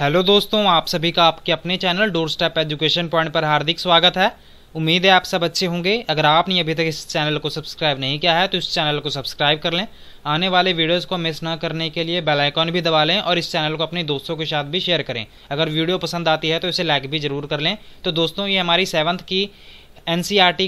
hello दोस्तों आप सभी का आपके अपने channel doorstep education point पर हार्दिक स्वागत है उम्मीद है आप सब अच्छे होंगे अगर आपने अभी तक इस चैनल को सब्सक्राइब नहीं किया है तो इस चैनल को सब्सक्राइब कर लें आने वाले वीडियोस को मिस ना करने के लिए बेल आइकॉन भी दबा लें और इस चैनल को अपने दोस्तों के साथ भी शेयर करें अगर वीडियो पसंद आती है तो इसे लाइक भी ज़रूर कर लें तो दोस्तों ये हमारी सेवन्थ की एन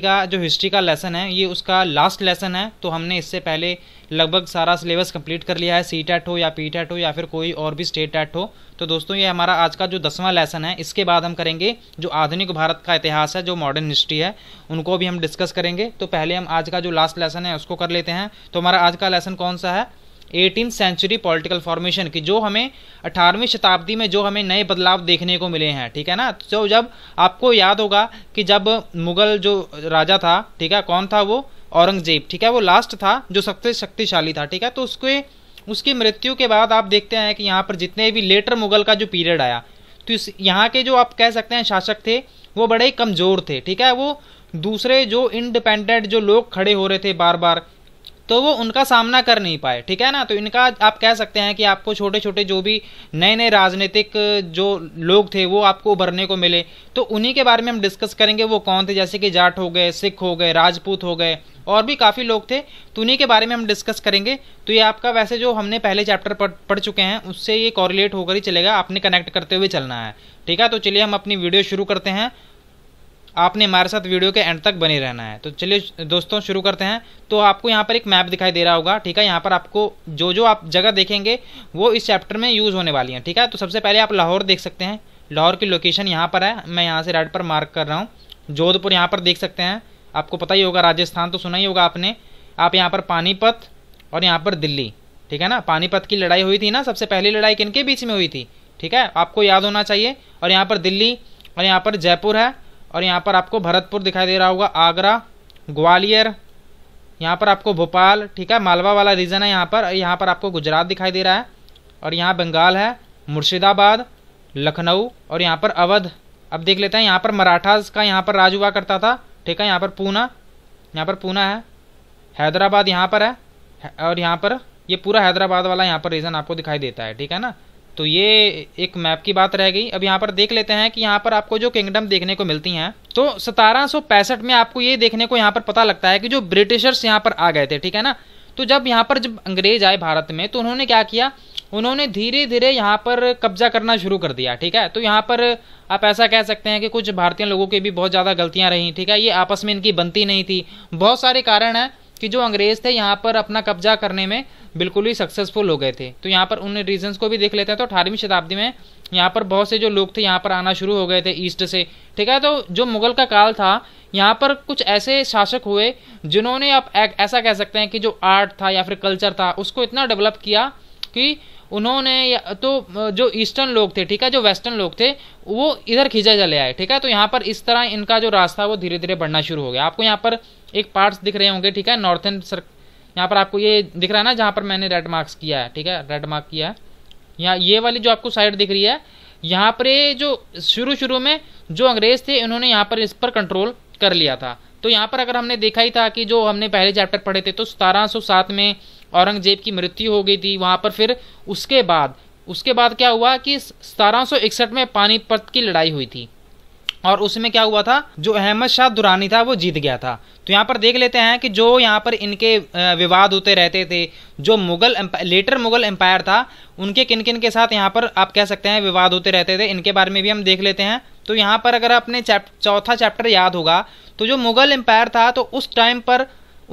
का जो हिस्ट्री का लेसन है ये उसका लास्ट लेसन है तो हमने इससे पहले लगभग सारा सिलेबस कंप्लीट कर लिया है सी टैट हो या पी टैट हो या फिर कोई और भी स्टेट टैट हो तो दोस्तों ये हमारा आज का जो दसवां लेसन है इसके बाद हम करेंगे जो आधुनिक भारत का इतिहास है जो मॉडर्न हिस्ट्री है उनको भी हम डिस्कस करेंगे तो पहले हम आज का जो लास्ट लेसन है उसको कर लेते हैं तो हमारा आज का लेसन कौन सा है एटीन सेंचुरी पॉलिटिकल फॉर्मेशन की जो हमें अठारहवीं शताब्दी में जो हमें नए बदलाव देखने को मिले हैं ठीक है ना तो जब आपको याद होगा कि जब मुगल जो राजा था ठीक है कौन था वो औरंगजेब ठीक है वो लास्ट था जो सबसे शक्तिशाली था ठीक है तो उसके उसकी मृत्यु के बाद आप देखते हैं कि यहाँ पर जितने भी लेटर मुगल का जो पीरियड आया तो इस यहाँ के जो आप कह सकते हैं शासक थे वो बड़े ही कमज़ोर थे ठीक है वो दूसरे जो इंडिपेंडेंट जो लोग खड़े हो रहे थे बार बार तो वो उनका सामना कर नहीं पाए ठीक है ना तो इनका आप कह सकते हैं कि आपको छोटे छोटे जो भी नए नए राजनीतिक जो लोग थे वो आपको उभरने को मिले तो उन्हीं के बारे में हम डिस्कस करेंगे वो कौन थे जैसे कि जाट हो गए सिख हो गए राजपूत हो गए और भी काफ़ी लोग थे तो उन्हीं के बारे में हम डिस्कस करेंगे तो ये आपका वैसे जो हमने पहले चैप्टर पढ़ पढ़ चुके हैं उससे ये कॉरिलेट होकर ही चलेगा आपने कनेक्ट करते हुए चलना है ठीक है तो चलिए हम अपनी वीडियो शुरू करते हैं आपने हमारे साथ वीडियो के एंड तक बने रहना है तो चलिए दोस्तों शुरू करते हैं तो आपको यहाँ पर एक मैप दिखाई दे रहा होगा ठीक है यहाँ पर आपको जो जो आप जगह देखेंगे वो इस चैप्टर में यूज़ होने वाली हैं ठीक है तो सबसे पहले आप लाहौर देख सकते हैं लाहौर की लोकेशन यहाँ पर है मैं यहाँ से रेड पर मार्क कर रहा हूँ जोधपुर यहाँ पर देख सकते हैं आपको पता ही होगा राजस्थान तो सुना ही होगा आपने आप यहाँ पर पानीपत और यहाँ पर दिल्ली ठीक है ना पानीपत की लड़ाई हुई थी ना सबसे पहली लड़ाई किन बीच में हुई थी ठीक है आपको याद होना चाहिए और यहाँ पर दिल्ली और यहाँ पर जयपुर है और यहाँ पर आपको भरतपुर दिखाई दे रहा होगा आगरा ग्वालियर यहाँ पर आपको भोपाल ठीक है मालवा वाला रीजन है यहाँ पर यहाँ पर आपको गुजरात दिखाई दे रहा है और यहाँ बंगाल है मुर्शिदाबाद लखनऊ और यहाँ पर अवध अब देख लेते हैं यहाँ पर मराठास का यहाँ पर राज हुआ करता था ठीक है यहाँ पर पूना यहाँ पर पूना है हैदराबाद यहाँ पर है और यहाँ पर ये यह पूरा हैदराबाद वाला यहाँ पर रीजन आपको दिखाई देता है ठीक है ना तो ये एक मैप की बात रह गई अब यहाँ पर देख लेते हैं कि यहाँ पर आपको जो किंगडम देखने को मिलती हैं तो सतारह में आपको ये देखने को यहाँ पर पता लगता है कि जो ब्रिटिशर्स यहाँ पर आ गए थे ठीक है ना तो जब यहाँ पर जब अंग्रेज आए भारत में तो उन्होंने क्या किया उन्होंने धीरे धीरे यहाँ पर कब्जा करना शुरू कर दिया ठीक है तो यहाँ पर आप ऐसा कह सकते हैं कि कुछ भारतीय लोगों की भी बहुत ज़्यादा गलतियाँ रहीं ठीक है ये आपस में इनकी बनती नहीं थी बहुत सारे कारण हैं कि जो अंग्रेज थे यहाँ पर अपना कब्जा करने में बिल्कुल ही सक्सेसफुल हो गए थे तो यहाँ पर उन रीजन को भी देख लेते हैं तो अठारहवीं शताब्दी में यहाँ पर बहुत से जो लोग थे यहाँ पर आना शुरू हो गए थे ईस्ट से ठीक है तो जो मुगल का काल था यहाँ पर कुछ ऐसे शासक हुए जिन्होंने आप ऐसा कह सकते हैं कि जो आर्ट था या फिर कल्चर था उसको इतना डेवलप किया कि उन्होंने तो जो ईस्टर्न लोग थे ठीक है जो वेस्टर्न लोग थे वो इधर खींचा चले आए ठीक है तो यहाँ पर इस तरह इनका जो रास्ता वो धीरे धीरे बढ़ना शुरू हो गया आपको यहाँ पर एक पार्ट्स दिख रहे होंगे ठीक है नॉर्थन सर यहाँ पर आपको ये दिख रहा है ना जहाँ पर मैंने रेड मार्क्स किया है ठीक है रेड मार्क किया है यहाँ ये वाली जो आपको साइड दिख रही है यहाँ पर ये जो शुरू शुरू में जो अंग्रेज थे इन्होंने यहाँ पर इस पर कंट्रोल कर लिया था तो यहाँ पर अगर हमने देखा ही था कि जो हमने पहले चैप्टर पढ़े थे तो सात में औरंगजेब की मृत्यु हो गई थी वहाँ पर फिर उसके बाद उसके बाद क्या हुआ कि इकसठ में पानीपत की लड़ाई हुई थी और उसमें क्या हुआ था जो अहमद शाह दुरानी था वो जीत गया था तो यहाँ पर देख लेते हैं कि जो यहाँ पर इनके विवाद होते रहते थे जो मुगल लेटर मुगल एम्पायर था उनके किन किन के साथ यहाँ पर आप कह सकते हैं विवाद होते रहते थे इनके बारे में भी हम देख लेते हैं तो यहाँ पर अगर अपने चैप चौथा चैप्टर याद होगा तो जो मुगल एम्पायर था तो उस टाइम पर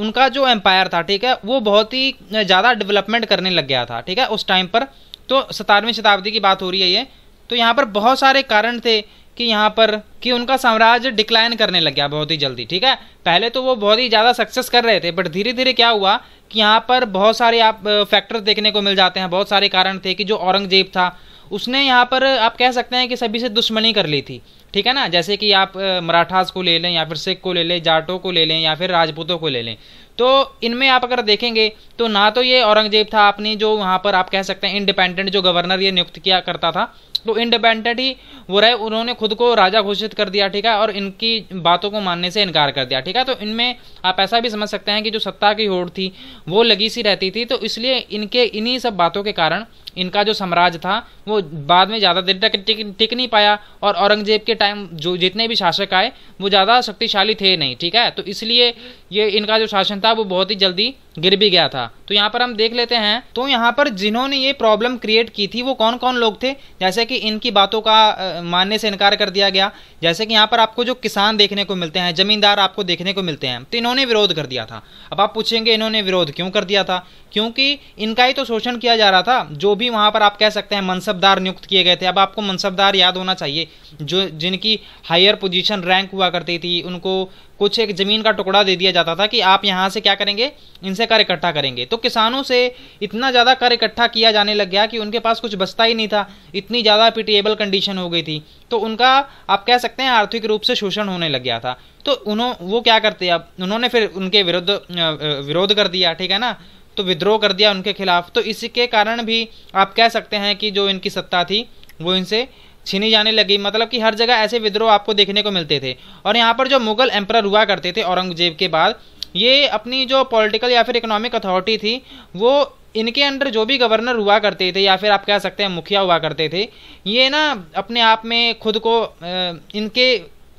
उनका जो एम्पायर था ठीक है वो बहुत ही ज़्यादा डेवलपमेंट करने लग गया था ठीक है उस टाइम पर तो सतारहवीं शताब्दी की बात हो रही है ये तो यहाँ पर बहुत सारे कारण थे कि यहाँ पर कि उनका साम्राज्य डिक्लाइन करने लग गया बहुत ही जल्दी ठीक है पहले तो वो बहुत ही ज़्यादा सक्सेस कर रहे थे बट धीरे धीरे क्या हुआ कि यहाँ पर बहुत सारे आप फैक्टर्स देखने को मिल जाते हैं बहुत सारे कारण थे कि जो औरंगजेब था उसने यहाँ पर आप कह सकते हैं कि सभी से दुश्मनी कर ली थी ठीक है ना जैसे कि आप मराठास को ले लें या फिर सिख को ले लें जाटों को ले लें या फिर राजपूतों को ले लें तो इनमें आप अगर देखेंगे तो ना तो ये औरंगजेब था आपने जो वहाँ पर आप कह सकते हैं इंडिपेंडेंट जो गवर्नर ये नियुक्त किया करता था तो इंडिपेंडेंट ही वो रहे उन्होंने खुद को राजा घोषित कर दिया ठीक है और इनकी बातों को मानने से इनकार कर दिया ठीक है तो इनमें आप ऐसा भी समझ सकते हैं कि जो सत्ता की होड़ थी वो लगी सी रहती थी तो इसलिए इनके इन्हीं सब बातों के कारण इनका जो साम्राज्य था वो बाद में ज़्यादा देर तक टिक, टिक नहीं पाया और औरंगजेब के टाइम जो जितने भी शासक आए वो ज़्यादा शक्तिशाली थे नहीं ठीक है तो इसलिए ये इनका जो शासन था वो बहुत ही जल्दी गिर भी गया था तो यहाँ पर हम देख लेते हैं तो यहाँ पर जिन्होंने ये प्रॉब्लम क्रिएट की थी वो कौन कौन लोग थे जैसे कि कि इनकी बातों का मानने से इनकार कर दिया गया जैसे कि यहाँ पर आपको जो किसान देखने को मिलते हैं जमींदार आपको देखने को मिलते हैं तो इन्होंने विरोध कर दिया था अब आप पूछेंगे इन्होंने विरोध क्यों कर दिया था क्योंकि इनका ही तो शोषण किया जा रहा था जो भी वहाँ पर आप कह सकते हैं मनसबदार नियुक्त किए गए थे अब आपको मनसबदार याद होना चाहिए जो जिनकी हायर पोजिशन रैंक हुआ करती थी उनको कुछ एक ज़मीन का टुकड़ा दे दिया जाता था कि आप यहाँ से क्या करेंगे इनसे कर इकट्ठा करेंगे तो किसानों से इतना ज़्यादा कर इकट्ठा किया जाने लग गया कि उनके पास कुछ बचता ही नहीं था इतनी ज़्यादा ज़्यादा पिटिएबल कंडीशन हो गई थी तो उनका आप कह सकते हैं आर्थिक रूप से शोषण होने लग गया था तो उन्होंने वो क्या करते अब उन्होंने फिर उनके विरुद्ध विरोध कर दिया ठीक है ना तो विद्रोह कर दिया उनके खिलाफ तो इसी के कारण भी आप कह सकते हैं कि जो इनकी सत्ता थी वो इनसे छीनी जाने लगी मतलब कि हर जगह ऐसे विद्रोह आपको देखने को मिलते थे और यहाँ पर जो मुगल एम्प्रर हुआ करते थे औरंगजेब के बाद ये अपनी जो पॉलिटिकल या फिर इकोनॉमिक अथॉरिटी थी वो इनके अंडर जो भी गवर्नर हुआ करते थे या फिर आप कह सकते हैं मुखिया हुआ करते थे ये ना अपने आप में खुद को इनके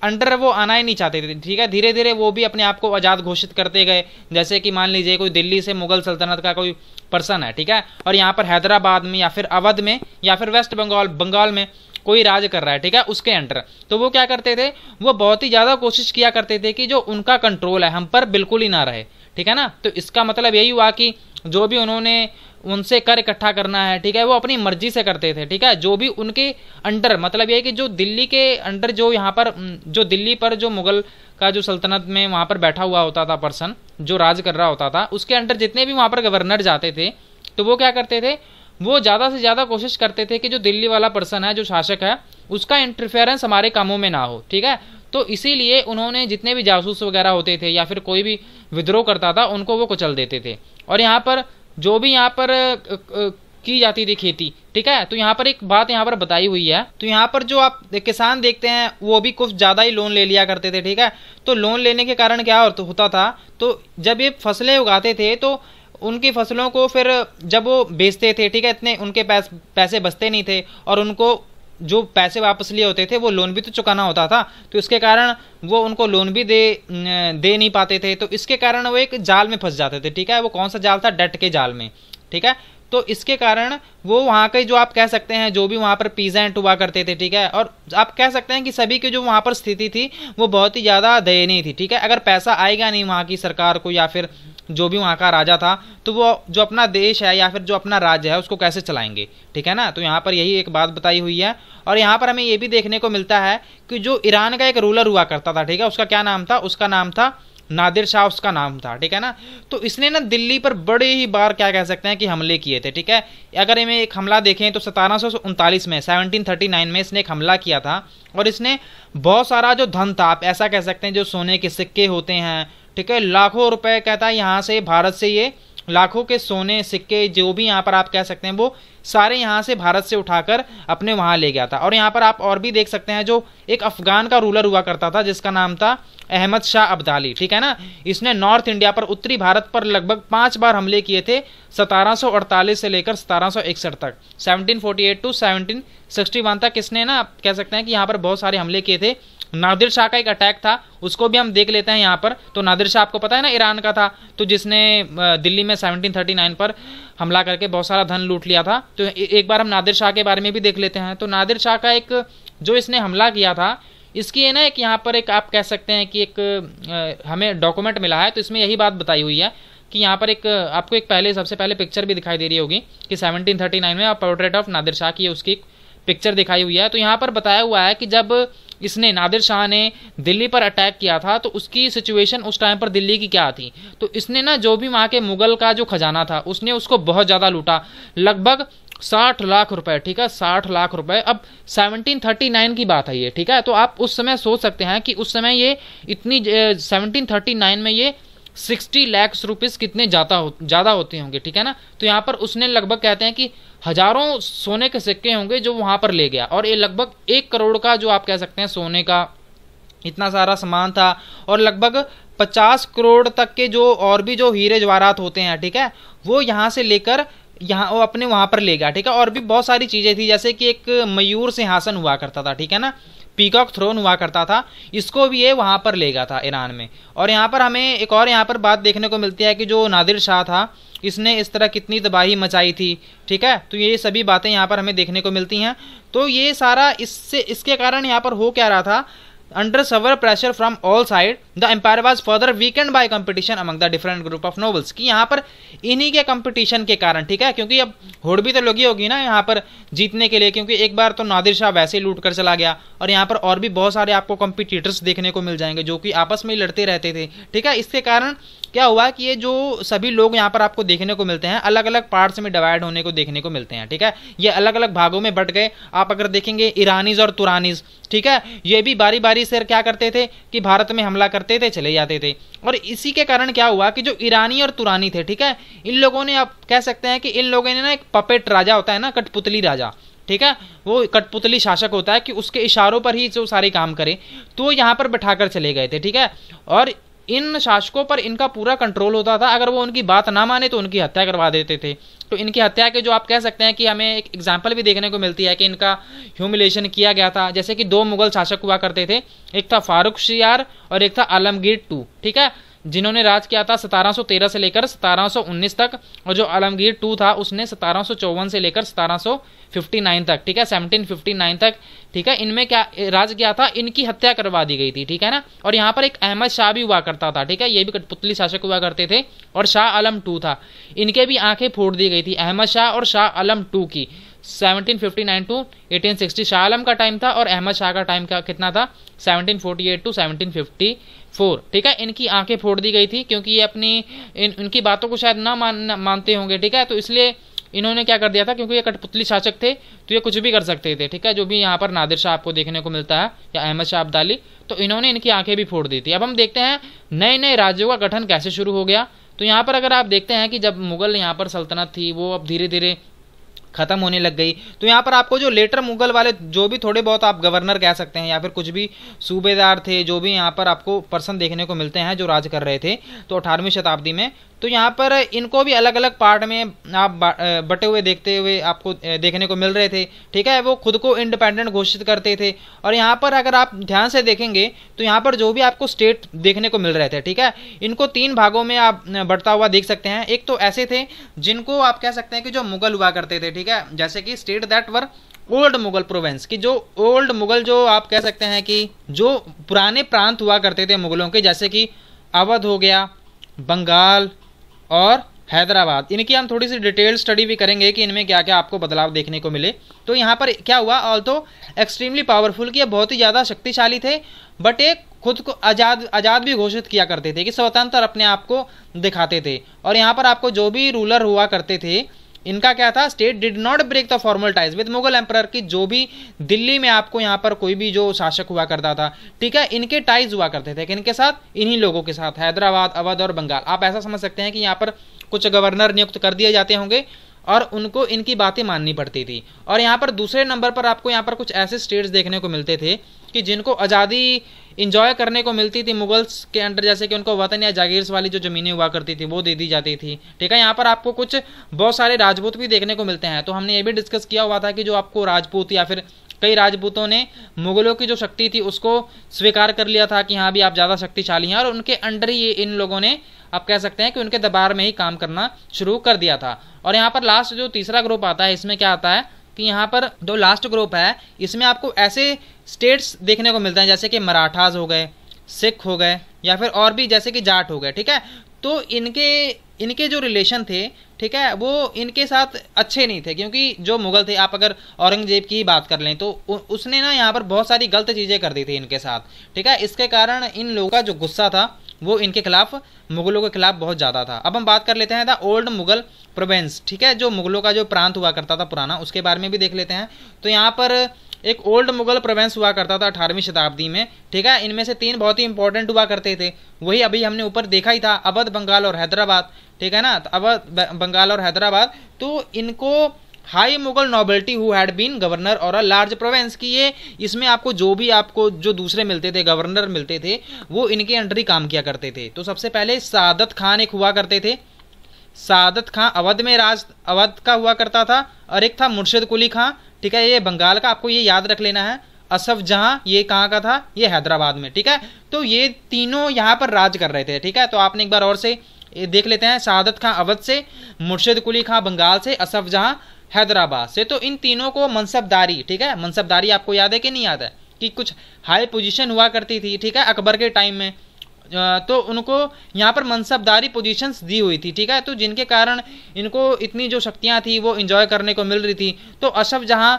अंडर वो आना ही नहीं चाहते थे ठीक है धीरे धीरे वो भी अपने आप को आज़ाद घोषित करते गए जैसे कि मान लीजिए कोई दिल्ली से मुगल सल्तनत का कोई पर्सन है ठीक है और यहाँ पर हैदराबाद में या फिर अवध में या फिर वेस्ट बंगाल बंगाल में कोई राज कर रहा है ठीक है उसके अंडर तो वो क्या करते थे वो बहुत ही ज़्यादा कोशिश किया करते थे कि जो उनका कंट्रोल है हम पर बिल्कुल ही ना रहे ठीक है ना तो इसका मतलब यही हुआ कि जो भी उन्होंने उनसे कर इकट्ठा करना है ठीक है वो अपनी मर्जी से करते थे ठीक है जो भी उनके अंडर मतलब ये कि जो दिल्ली के अंडर जो यहाँ पर जो दिल्ली पर जो मुगल का जो सल्तनत में वहाँ पर बैठा हुआ होता था पर्सन जो राज कर रहा होता था उसके अंडर जितने भी वहाँ पर गवर्नर जाते थे तो वो क्या करते थे वो ज़्यादा से ज़्यादा कोशिश करते थे कि जो दिल्ली वाला पर्सन है जो शासक है उसका इंटरफेरेंस हमारे कामों में ना हो ठीक है तो इसीलिए उन्होंने जितने भी जासूस वगैरह होते थे या फिर कोई भी विद्रोह करता था उनको वो कुचल देते थे और यहाँ पर जो भी यहाँ पर की जाती थी खेती ठीक है तो यहाँ पर एक बात यहाँ पर बताई हुई है तो यहाँ पर जो आप किसान देखते हैं वो भी कुछ ज़्यादा ही लोन ले लिया करते थे ठीक है तो लोन लेने के कारण क्या होता था तो जब ये फसलें उगाते थे तो उनकी फसलों को फिर जब वो बेचते थे ठीक है इतने उनके पैस पैसे बचते नहीं थे और उनको जो पैसे वापस लिए होते थे वो लोन भी तो चुकाना होता था तो इसके कारण वो उनको लोन भी दे दे नहीं पाते थे तो इसके कारण वो एक जाल में फंस जाते थे ठीक है वो कौन सा जाल था डट के जाल में ठीक है तो इसके कारण वो वहाँ के जो आप कह सकते हैं जो भी वहाँ पर पीजेंट हुआ करते थे ठीक है और आप कह सकते हैं कि सभी की जो वहाँ पर स्थिति थी वो बहुत ही ज़्यादा दयनीय थी ठीक है अगर पैसा आएगा नहीं वहाँ की सरकार को या फिर जो भी वहाँ का राजा था तो वो जो अपना देश है या फिर जो अपना राज्य है उसको कैसे चलाएंगे ठीक है ना तो यहाँ पर यही एक बात बताई हुई है और यहाँ पर हमें ये भी देखने को मिलता है कि जो ईरान का एक रूलर हुआ करता था ठीक है उसका क्या नाम था उसका नाम था नादिर शाह उसका नाम था ठीक है ना तो इसने ना दिल्ली पर बड़े ही बार क्या कह सकते हैं कि हमले किए थे ठीक है अगर इन्हें एक हमला देखें तो सतारह में सेवनटीन में इसने एक हमला किया था और इसने बहुत सारा जो धन था आप ऐसा कह सकते हैं जो सोने के सिक्के होते हैं ठीक है लाखों रुपए कहता है यहाँ से भारत से ये लाखों के सोने सिक्के जो भी यहाँ पर आप कह सकते हैं वो सारे यहाँ से भारत से उठाकर अपने वहाँ ले गया था और यहाँ पर आप और भी देख सकते हैं जो एक अफगान का रूलर हुआ करता था जिसका नाम था अहमद शाह अब्दाली ठीक है ना इसने नॉर्थ इंडिया पर उत्तरी भारत पर लगभग पांच बार हमले किए थे 1748 से लेकर 1761 तक 1748 टू 1761 तक इसने ना आप कह सकते हैं कि यहाँ पर बहुत सारे हमले किए थे नादिर शाह का एक अटैक था उसको भी हम देख लेते हैं यहाँ पर तो नादिर शाह आपको पता है ना ईरान का था तो जिसने दिल्ली में 1739 पर हमला करके बहुत सारा धन लूट लिया था तो एक बार हम नादिर शाह के बारे में भी देख लेते हैं तो नादिर शाह का एक जो इसने हमला किया था इसकी है ना एक यहाँ पर एक आप कह सकते हैं कि एक हमें डॉक्यूमेंट मिला है तो इसमें यही बात बताई हुई है कि यहाँ पर एक आपको एक पहले सबसे पहले पिक्चर भी दिखाई दे रही होगी कि 1739 में पोर्ट्रेट ऑफ नादिर शाह की उसकी पिक्चर दिखाई हुई है तो यहाँ पर बताया हुआ है कि जब इसने नादिर शाह ने दिल्ली पर अटैक किया था तो उसकी सिचुएशन उस टाइम पर दिल्ली की क्या थी तो इसने ना जो भी वहाँ के मुगल का जो खजाना था उसने उसको बहुत ज़्यादा लूटा लगभग साठ लाख रुपए ठीक है साठ लाख रुपए अब 1739 की बात है ये ठीक है तो आप उस समय सोच सकते हैं कि उस समय ये इतनी 1739 में ये सिक्सटी लैक्स रुपीज़ कितने ज़्यादा हो ज़्यादा होते होंगे ठीक है ना तो यहाँ पर उसने लगभग कहते हैं कि हज़ारों सोने के सिक्के होंगे जो वहाँ पर ले गया और ये लगभग एक करोड़ का जो आप कह सकते हैं सोने का इतना सारा सामान था और लगभग पचास करोड़ तक के जो और भी जो हीरे जवाहरात होते हैं ठीक है वो यहाँ से लेकर यहाँ वो अपने वहाँ पर ले गया ठीक है और भी बहुत सारी चीज़ें थी जैसे कि एक मयूर सिंहासन हुआ करता था ठीक है ना पीकॉक थ्रोन हुआ करता था इसको भी ये वहाँ पर ले गया था ईरान में और यहाँ पर हमें एक और यहाँ पर बात देखने को मिलती है कि जो नादिर शाह था इसने इस तरह कितनी तबाही मचाई थी ठीक है तो ये सभी बातें यहाँ पर हमें देखने को मिलती हैं तो ये सारा इससे इसके कारण यहाँ पर हो क्या रहा था under severe pressure from all side the empire was further weakened by competition among the different group of nobles कि यहाँ पर इन्हीं के कम्पिटिशन के कारण ठीक है क्योंकि अब होड़ भी तो लगी होगी ना यहाँ पर जीतने के लिए क्योंकि एक बार तो नादिर शाह वैसे ही लूट कर चला गया और यहाँ पर और भी बहुत सारे आपको कम्पिटिटर्स देखने को मिल जाएंगे जो कि आपस में ही लड़ते रहते थे ठीक है इसके कारण क्या हुआ कि ये जो सभी लोग यहाँ पर आपको देखने को मिलते हैं अलग अलग पार्ट्स में डिवाइड होने को देखने को मिलते हैं ठीक है ये अलग अलग भागों में बट गए आप अगर देखेंगे ईरानीज और तुरानीज ठीक है ये भी बारी बारी से क्या करते थे कि भारत में हमला करते थे चले जाते थे और इसी के कारण क्या हुआ कि जो ईरानी और तुरानी थे ठीक है इन लोगों ने आप कह सकते हैं कि इन लोगों ने ना एक पपेट राजा होता है ना कठपुतली राजा ठीक है वो कठपुतली शासक होता है कि उसके इशारों पर ही जो सारे काम करें तो यहाँ पर बैठा कर चले गए थे ठीक है और इन शासकों पर इनका पूरा कंट्रोल होता था अगर वो उनकी बात ना माने तो उनकी हत्या करवा देते थे तो इनकी हत्या के जो आप कह सकते हैं कि हमें एक एग्जाम्पल भी देखने को मिलती है कि इनका ह्यूमिलेशन किया गया था जैसे कि दो मुगल शासक हुआ करते थे एक था फारूक शियार और एक था आलमगीर टू ठीक है जिन्होंने राज किया था 1713 से लेकर 1719 तक और जो आलमगीर टू था उसने सतारह से लेकर सतारह तक ठीक है सेवनटीन तक ठीक है इनमें क्या राज किया था इनकी हत्या करवा दी गई थी ठीक है ना और यहाँ पर एक अहमद शाह भी हुआ करता था ठीक है ये भी कठपुतली शासक हुआ करते थे और शाह आलम टू था इनके भी आंखें फोड़ दी गई थी अहमद शाह और शाह आलम टू की 1759 टू 1860 शाह आलम का टाइम था और अहमद शाह का टाइम का कितना था 1748 टू फोर ठीक है इनकी आंखें फोड़ दी गई थी क्योंकि ये अपनी इन उनकी बातों को शायद ना मान मानते होंगे ठीक है तो इसलिए इन्होंने क्या कर दिया था क्योंकि ये कठपुतली शासक थे तो ये कुछ भी कर सकते थे ठीक है जो भी यहाँ पर नादिर शाह आपको देखने को मिलता है या अहमद शाह अब्दाली तो इन्होंने इनकी आंखें भी फोड़ दी थी अब हम देखते हैं नए नए राज्यों का गठन कैसे शुरू हो गया तो यहाँ पर अगर आप देखते हैं कि जब मुगल यहाँ पर सल्तनत थी वो अब धीरे धीरे खत्म होने लग गई तो यहाँ पर आपको जो लेटर मुगल वाले जो भी थोड़े बहुत आप गवर्नर कह सकते हैं या फिर कुछ भी सूबेदार थे जो भी यहाँ पर आपको पर्सन देखने को मिलते हैं जो राज कर रहे थे तो अठारहवीं शताब्दी में तो यहाँ पर इनको भी अलग अलग पार्ट में आप बटे हुए देखते हुए आपको देखने को मिल रहे थे ठीक है वो खुद को इंडिपेंडेंट घोषित करते थे और यहाँ पर अगर आप ध्यान से देखेंगे तो यहाँ पर जो भी आपको स्टेट देखने को मिल रहे थे ठीक है इनको तीन भागों में आप बढ़ता हुआ देख सकते हैं एक तो ऐसे थे जिनको आप कह सकते हैं कि जो मुगल हुआ करते थे ठीक ठीक है जैसे कि state that were old Mughal provinces की जो ओल्ड मुगल जो आप कह सकते हैं कि जो पुराने प्रांत हुआ करते थे मुगलों के जैसे कि अवध हो गया बंगाल और हैदराबाद इनकी हम थोड़ी सी डिटेल स्टडी भी करेंगे कि इनमें क्या क्या आपको बदलाव देखने को मिले तो यहाँ पर क्या हुआ ऑल तो एक्सट्रीमली पावरफुल किया बहुत ही ज़्यादा शक्तिशाली थे बट एक खुद को आज़ाद आज़ाद भी घोषित किया करते थे कि स्वतंत्र अपने आप को दिखाते थे और यहाँ पर आपको जो भी रूलर हुआ करते थे इनका क्या था state did not break the formal ties with Mughal emperor की जो भी दिल्ली में आपको यहाँ पर कोई भी जो शासक हुआ करता था ठीक है इनके टाइज हुआ करते थे इनके साथ इन्हीं लोगों के साथ हैदराबाद अवध और बंगाल आप ऐसा समझ सकते हैं कि यहाँ पर कुछ गवर्नर नियुक्त कर दिए जाते होंगे और उनको इनकी बातें माननी पड़ती थी और यहाँ पर दूसरे नंबर पर आपको यहाँ पर कुछ ऐसे स्टेट्स देखने को मिलते थे कि जिनको आज़ादी इंजॉय करने को मिलती थी मुगल्स के अंडर जैसे कि उनको वतन या जागीर्स वाली जो ज़मीनें हुआ करती थी वो दे दी जाती थी ठीक है यहाँ पर आपको कुछ बहुत सारे राजपूत भी देखने को मिलते हैं तो हमने ये भी डिस्कस किया हुआ था कि जो आपको राजपूत या फिर कई राजपूतों ने मुगलों की जो शक्ति थी उसको स्वीकार कर लिया था कि हाँ भी आप ज़्यादा शक्तिशाली हैं और उनके अंडर ही इन लोगों ने आप कह सकते हैं कि उनके दबार में ही काम करना शुरू कर दिया था और यहाँ पर लास्ट जो तीसरा ग्रुप आता है इसमें क्या आता है कि यहाँ पर जो लास्ट ग्रुप है इसमें आपको ऐसे स्टेट्स देखने को मिलते हैं जैसे कि मराठाज हो गए सिख हो गए या फिर और भी जैसे कि जाट हो गए ठीक है तो इनके इनके जो रिलेशन थे ठीक है वो इनके साथ अच्छे नहीं थे क्योंकि जो मुगल थे आप अगर औरंगजेब की बात कर लें तो उसने ना यहाँ पर बहुत सारी गलत चीज़ें कर दी थी इनके साथ ठीक है इसके कारण इन लोगों का जो गुस्सा था वो इनके खिलाफ मुगलों के खिलाफ बहुत ज़्यादा था अब हम बात कर लेते हैं द ओल्ड मुगल प्रोवेंस ठीक है जो मुगलों का जो प्रांत हुआ करता था पुराना उसके बारे में भी देख लेते हैं तो यहाँ पर एक ओल्ड मुगल प्रोवेंस हुआ करता था अठारहवीं शताब्दी में ठीक है इनमें से तीन बहुत ही इंपॉर्टेंट हुआ करते थे वही अभी हमने ऊपर देखा ही था अवध बंगाल और हैदराबाद ठीक है ना तो अवध बंगाल और हैदराबाद तो इनको high Mughal nobility who had been governor और अ लार्ज प्रोवेंस की ये इसमें आपको जो भी आपको जो दूसरे मिलते थे गवर्नर मिलते थे वो इनके अंडर ही काम किया करते थे तो सबसे पहले सादत खान एक हुआ करते थे सादत खां अवध में राज अवध का हुआ करता था और एक था मुर्शिद कुली खां ठीक है ये बंगाल का आपको ये याद रख लेना है असफ जहां ये कहाँ का था ये हैदराबाद में ठीक है तो ये तीनों यहाँ पर राज कर रहे थे ठीक है तो आपने एक बार और से देख लेते हैं शहादत खां अवध से मुर्शिद कुली खां बंगाल से असफ जहां हैदराबाद से तो इन तीनों को मनसबदारी ठीक है मनसबदारी आपको याद है कि नहीं याद है कि कुछ हाई पोजीशन हुआ करती थी ठीक है अकबर के टाइम में तो उनको यहाँ पर मनसबदारी पोजीशंस दी हुई थी ठीक है तो जिनके कारण इनको इतनी जो शक्तियाँ थी वो इन्जॉय करने को मिल रही थी तो अशफ जहाँ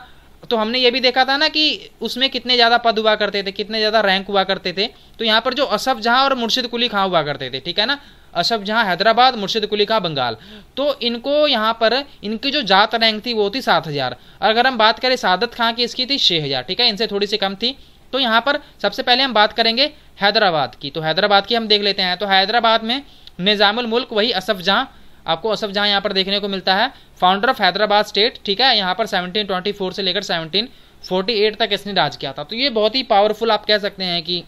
तो हमने ये भी देखा था ना कि उसमें कितने ज़्यादा पद हुआ करते थे कितने ज़्यादा रैंक हुआ करते थे तो यहाँ पर जो अशफ जहाँ और मुर्शिद कुली खां हुआ करते थे ठीक है ना अशफ जहाँ हैदराबाद मुर्शिद कुली खां बंगाल तो इनको यहाँ पर इनकी जो जात रैंक थी वो थी सात हज़ार अगर हम बात करें सादत खां की इसकी थी छः हज़ार ठीक है इनसे थोड़ी सी कम थी तो यहाँ पर सबसे पहले हम बात करेंगे हैदराबाद की तो हैदराबाद की हम देख लेते हैं तो हैदराबाद में निज़ामुल मुल्क वही असफ जहाँ आपको असफ जहाँ यहाँ पर देखने को मिलता है फाउंडर ऑफ हैदराबाद स्टेट ठीक है यहाँ पर 1724 से लेकर 1748 तक इसने राज किया था तो ये बहुत ही पावरफुल आप कह सकते हैं कि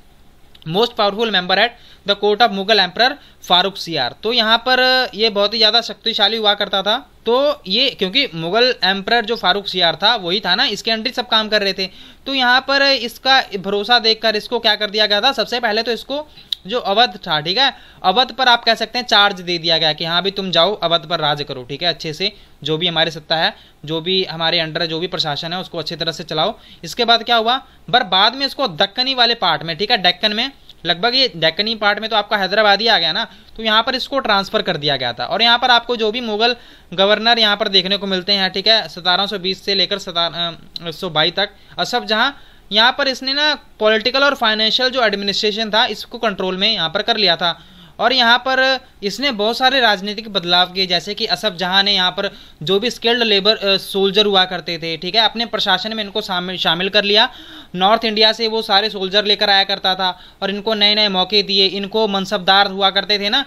most powerful member at the court of Mughal emperor Farrukh Siyar तो यहाँ पर uh, ये बहुत ही ज़्यादा शक्तिशाली हुआ करता था तो ये क्योंकि मुगल एम्प्रर जो फारूक सियार था वही था ना इसके अंडर सब काम कर रहे थे तो यहाँ पर इसका भरोसा देखकर इसको क्या कर दिया गया था सबसे पहले तो इसको जो अवध था ठीक है अवध पर आप कह सकते हैं चार्ज दे दिया गया कि हाँ भी तुम जाओ अवध पर राज करो ठीक है अच्छे से जो भी हमारी सत्ता है जो भी हमारे अंडर जो भी प्रशासन है उसको अच्छी तरह से चलाओ इसके बाद क्या हुआ पर बाद में इसको दक्कनी वाले पार्ट में ठीक है डेक्कन में लगभग ये डेक्कनी पार्ट में तो आपका हैदराबाद ही आ गया ना तो यहाँ पर इसको ट्रांसफर कर दिया गया था और यहाँ पर आपको जो भी मुगल गवर्नर यहाँ पर देखने को मिलते हैं ठीक है सतारह से लेकर सतारह तक असफ जहाँ यहाँ पर इसने ना पॉलिटिकल और फाइनेंशियल जो एडमिनिस्ट्रेशन था इसको कंट्रोल में यहाँ पर कर लिया था और यहाँ पर इसने बहुत सारे राजनीतिक बदलाव किए जैसे कि असफ जहाँ ने यहाँ पर जो भी स्किल्ड लेबर सोल्जर हुआ करते थे ठीक है अपने प्रशासन में इनको शामिल शामिल कर लिया नॉर्थ इंडिया से वो सारे सोल्जर लेकर आया करता था और इनको नए नए मौके दिए इनको मनसबदार हुआ करते थे ना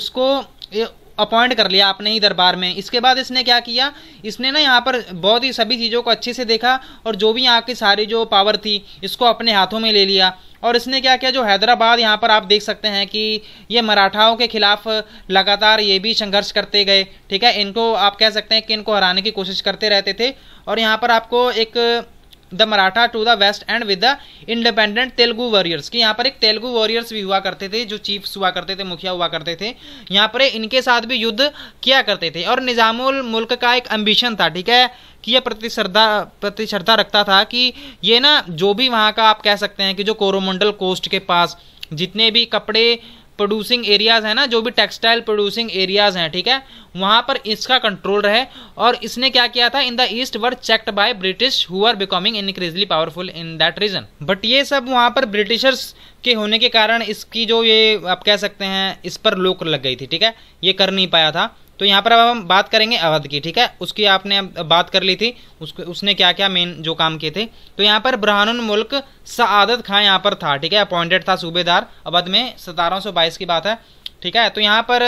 उसको अपॉइंट कर लिया आपने ही दरबार में इसके बाद इसने क्या किया इसने ना यहाँ पर बहुत ही सभी चीज़ों को अच्छे से देखा और जो भी यहाँ की सारी जो पावर थी इसको अपने हाथों में ले लिया और इसने क्या किया जो हैदराबाद यहाँ पर आप देख सकते हैं कि ये मराठाओं के खिलाफ लगातार ये भी संघर्ष करते गए ठीक है इनको आप कह सकते हैं कि इनको हराने की कोशिश करते रहते थे और यहाँ पर आपको एक the Maratha to the west and with the independent Telugu warriors कि यहाँ पर एक तेलुगु वॉरियर्स भी हुआ करते थे जो चीफ्स हुआ करते थे मुखिया हुआ करते थे यहाँ पर इनके साथ भी युद्ध किया करते थे और निज़ामुल मुल्क का एक एम्बिशन था ठीक है कि यह प्रतिश्रद्धा प्रतिश्रद्धा रखता था कि ये ना जो भी वहाँ का आप कह सकते हैं कि जो कोरोमंडल कोस्ट के पास जितने भी कपड़े प्रोड्यूसिंग एरियाज़ हैं ना जो भी टेक्सटाइल प्रोड्यूसिंग एरियाज़ हैं ठीक है वहाँ पर इसका कंट्रोल रहे और इसने क्या किया था in the east were checked by British who are becoming increasingly powerful in that region but ये सब वहाँ पर ब्रिटिशर्स के होने के कारण इसकी जो ये आप कह सकते हैं इस पर लोक लग गई थी ठीक है ये कर नहीं पाया था तो यहाँ पर अब हम बात करेंगे अवध की ठीक है उसकी आपने बात कर ली थी उसको उसने क्या क्या मेन जो काम किए थे तो यहाँ पर बुरहानुल मुल्क सदत खां यहाँ पर था ठीक है अपॉइंटेड था सूबेदार अवध में सतारह की बात है ठीक है तो यहाँ पर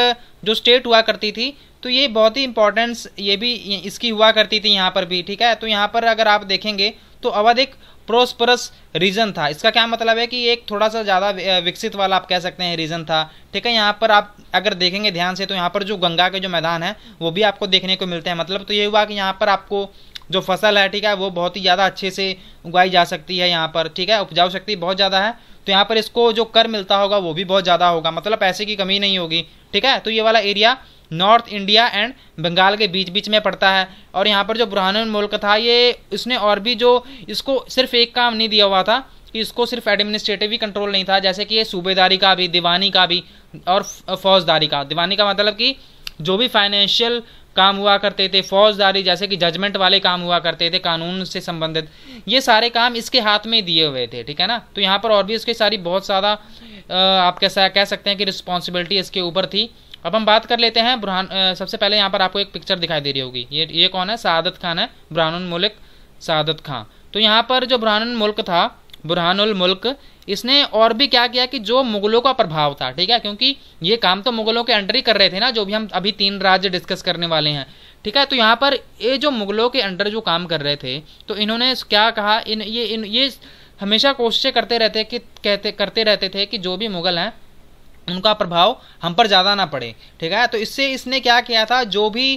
जो स्टेट हुआ करती थी तो ये बहुत ही इंपॉर्टेंस ये भी इसकी हुआ करती थी यहाँ पर भी ठीक है तो यहाँ पर अगर आप देखेंगे तो अवध एक प्रोस्परस रीजन था इसका क्या मतलब है कि एक थोड़ा सा ज़्यादा विकसित वाला आप कह सकते हैं रीजन था ठीक है यहाँ पर आप अगर देखेंगे ध्यान से तो यहाँ पर जो गंगा के जो मैदान है वो भी आपको देखने को मिलते हैं मतलब तो ये हुआ कि यहाँ पर आपको जो फसल है ठीक है वो बहुत ही ज़्यादा अच्छे से उगाई जा सकती है यहाँ पर ठीक है उपजाऊ शक्ति बहुत ज़्यादा है तो यहाँ पर इसको जो कर मिलता होगा वो भी बहुत ज़्यादा होगा मतलब पैसे की कमी नहीं होगी ठीक है तो ये वाला area north India and Bengal के बीच बीच में पड़ता है और यहाँ पर जो बुरहानुल मुल्क था ये उसने और भी जो इसको सिर्फ एक काम नहीं दिया हुआ था कि इसको सिर्फ एडमिनिस्ट्रेटिव ही कंट्रोल नहीं था जैसे कि ये सूबेदारी का भी दीवानी का भी और फौजदारी का दीवानी का मतलब कि जो भी फाइनेंशियल काम हुआ करते थे फौजदारी जैसे कि जजमेंट वाले काम हुआ करते थे कानून से संबंधित ये सारे काम इसके हाथ में दिए हुए थे ठीक है ना तो यहाँ पर और भी इसके सारी बहुत ज़्यादा आप कैसा कह सकते हैं कि रिस्पॉन्सिबिलिटी इसके ऊपर थी अब हम बात कर लेते हैं बुरहान सबसे पहले यहाँ पर आपको एक पिक्चर दिखाई दे रही होगी ये ये कौन है सादत खान है बुरहानुल मुल्क सादत खान तो यहाँ पर जो बुरहानुल मुल्क था बुरहानुल मुल्क इसने और भी क्या किया कि जो मुगलों का प्रभाव था ठीक है क्योंकि ये काम तो मुगलों के अंडर ही कर रहे थे ना जो भी हम अभी तीन राज्य डिस्कस करने वाले हैं ठीक है तो यहाँ पर ये जो मुगलों के अंडर जो काम कर रहे थे तो इन्होंने क्या कहा इन ये इन ये हमेशा कोशिशें करते रहते कि कहते करते रहते थे कि जो भी मुगल हैं उनका प्रभाव हम पर ज़्यादा ना पड़े ठीक है तो इससे इसने क्या किया था जो भी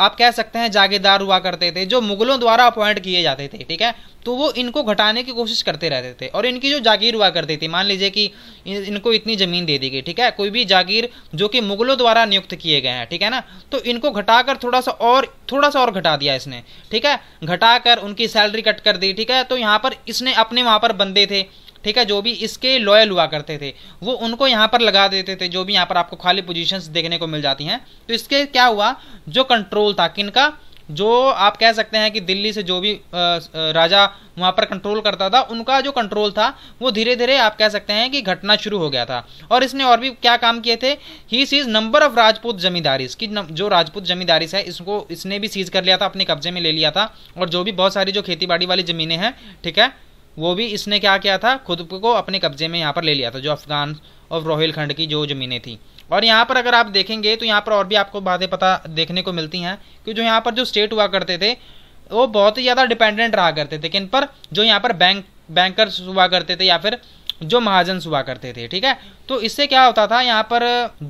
आप कह सकते हैं जागीरदार हुआ करते थे जो मुगलों द्वारा अपॉइंट किए जाते थे ठीक है तो वो इनको घटाने की कोशिश करते रहते थे और इनकी जो जागीर हुआ करती थी मान लीजिए कि इनको इतनी ज़मीन दे दी गई ठीक है कोई भी जागीर जो कि मुगलों द्वारा नियुक्त किए गए हैं ठीक है ना तो इनको घटाकर थोड़ा सा और थोड़ा सा और घटा दिया इसने ठीक है घटाकर उनकी सैलरी कट कर दी ठीक है तो यहाँ पर इसने अपने वहाँ पर बंदे थे ठीक है जो भी इसके लॉयल हुआ करते थे वो उनको यहाँ पर लगा देते थे जो भी यहाँ पर आपको खाली पोजीशंस देखने को मिल जाती हैं तो इसके क्या हुआ जो कंट्रोल था किन का जो आप कह सकते हैं कि दिल्ली से जो भी राजा वहाँ पर कंट्रोल करता था उनका जो कंट्रोल था वो धीरे धीरे आप कह सकते हैं कि घटना शुरू हो गया था और इसने और भी क्या काम किए थे he seized number of Rajput zamindari की जो राजपूत जमींदारी है इसको इसने भी सीज कर लिया था अपने कब्जे में ले लिया था और जो भी बहुत सारी जो खेती बाड़ी वाली ज़मीनें हैं ठीक है वो भी इसने क्या किया था खुद को अपने कब्जे में यहाँ पर ले लिया था जो अफगान और रोहिलखंड की जो ज़मीनें थी और यहाँ पर अगर आप देखेंगे तो यहाँ पर और भी आपको बातें पता देखने को मिलती हैं कि जो यहाँ पर जो स्टेट हुआ करते थे वो बहुत ही ज़्यादा डिपेंडेंट रहा करते थे किन पर जो यहाँ पर बैंक बैंकर्स हुआ करते थे या फिर जो महाजन हुआ करते थे ठीक है तो इससे क्या होता था यहाँ पर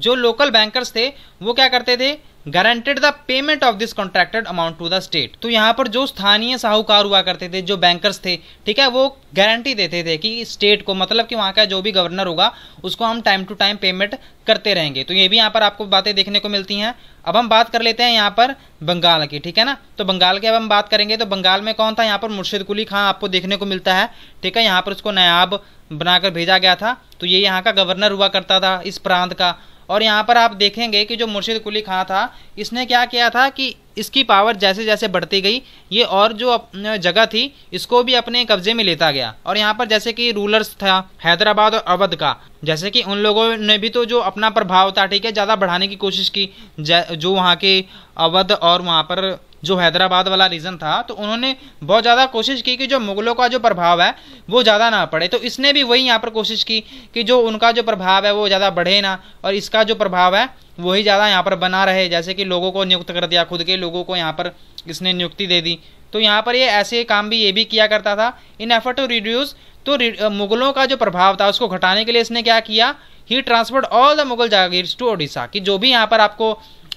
जो लोकल बैंकर्स थे वो क्या करते थे guaranteed the payment of this contracted amount to the state तो यहाँ पर जो स्थानीय साहूकार हुआ करते थे जो बैंकर्स थे ठीक है वो गारंटी देते थे कि स्टेट को मतलब कि वहाँ का जो भी गवर्नर होगा उसको हम टाइम टू टाइम पेमेंट करते रहेंगे तो ये भी यहाँ पर आपको बातें देखने को मिलती हैं अब हम बात कर लेते हैं यहाँ पर बंगाल की ठीक है ना तो बंगाल की अब हम बात करेंगे तो बंगाल में कौन था यहाँ पर मुर्शिद कुली खां आपको देखने को मिलता है ठीक है यहाँ पर उसको नायाब बनाकर भेजा गया था तो ये यहाँ का गवर्नर हुआ करता था इस प्रांत का और यहाँ पर आप देखेंगे कि जो मुर्शिद कुली खां था इसने क्या किया था कि इसकी पावर जैसे जैसे बढ़ती गई ये और जो जगह थी इसको भी अपने कब्जे में लेता गया और यहाँ पर जैसे कि रूलर्स था हैदराबाद और अवध का जैसे कि उन लोगों ने भी तो जो अपना प्रभाव था ठीक है ज़्यादा बढ़ाने की कोशिश की जो वहाँ के अवध और वहाँ पर जो हैदराबाद वाला रीज़न था तो उन्होंने बहुत ज़्यादा कोशिश की कि जो मुग़लों का जो प्रभाव है वो ज़्यादा ना पड़े तो इसने भी वही यहाँ पर कोशिश की कि जो उनका जो प्रभाव है वो ज़्यादा बढ़े ना और इसका जो प्रभाव है वही ज़्यादा यहाँ पर बना रहे जैसे कि लोगों को नियुक्त कर दिया खुद के लोगों को यहाँ पर इसने नियुक्ति दे दी तो यहाँ पर ये ऐसे काम भी ये भी किया करता था इन एफर्ट टू रिड्यूस तो मुगलों का जो प्रभाव था उसको घटाने के लिए इसने क्या किया he transferred all the Mughal jagir to Odisha कि जो भी यहाँ पर आपको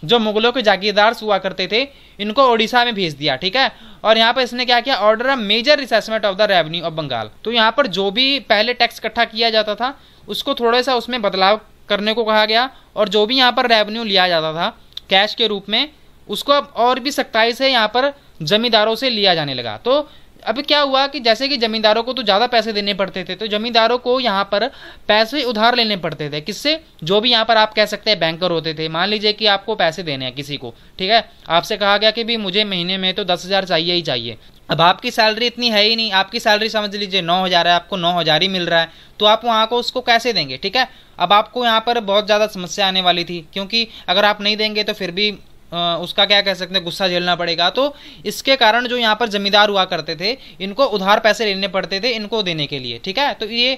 जो मुगलों के जागीरदार हुआ करते थे इनको ओडिशा में भेज दिया ठीक है और यहाँ पर इसने क्या किया order of major reassessment of the revenue of Bengal तो यहाँ पर जो भी पहले टैक्स इकट्ठा किया जाता था उसको थोड़ा सा उसमें बदलाव करने को कहा गया और जो भी यहाँ पर रेवेन्यू लिया जाता था कैश के रूप में उसको अब और भी सख्ताई से यहाँ पर जमींदारों से लिया जाने लगा तो अब क्या हुआ कि जैसे कि जमींदारों को तो ज़्यादा पैसे देने पड़ते थे तो जमींदारों को यहाँ पर पैसे उधार लेने पड़ते थे किससे जो भी यहाँ पर आप कह सकते हैं बैंकर होते थे मान लीजिए कि आपको पैसे देने हैं किसी को ठीक है आपसे कहा गया कि भी मुझे महीने में तो दस हज़ार चाहिए ही चाहिए अब आपकी सैलरी इतनी है ही नहीं आपकी सैलरी समझ लीजिए नौ हज़ार है आपको नौ हज़ार ही मिल रहा है तो आप वहाँ को उसको कैसे देंगे ठीक है अब आपको यहाँ पर बहुत ज़्यादा समस्या आने वाली थी क्योंकि अगर आप नहीं देंगे तो फिर भी उसका क्या कह सकते हैं गुस्सा झेलना पड़ेगा तो इसके कारण जो यहाँ पर जमींदार हुआ करते थे इनको उधार पैसे लेने पड़ते थे इनको देने के लिए ठीक है तो ये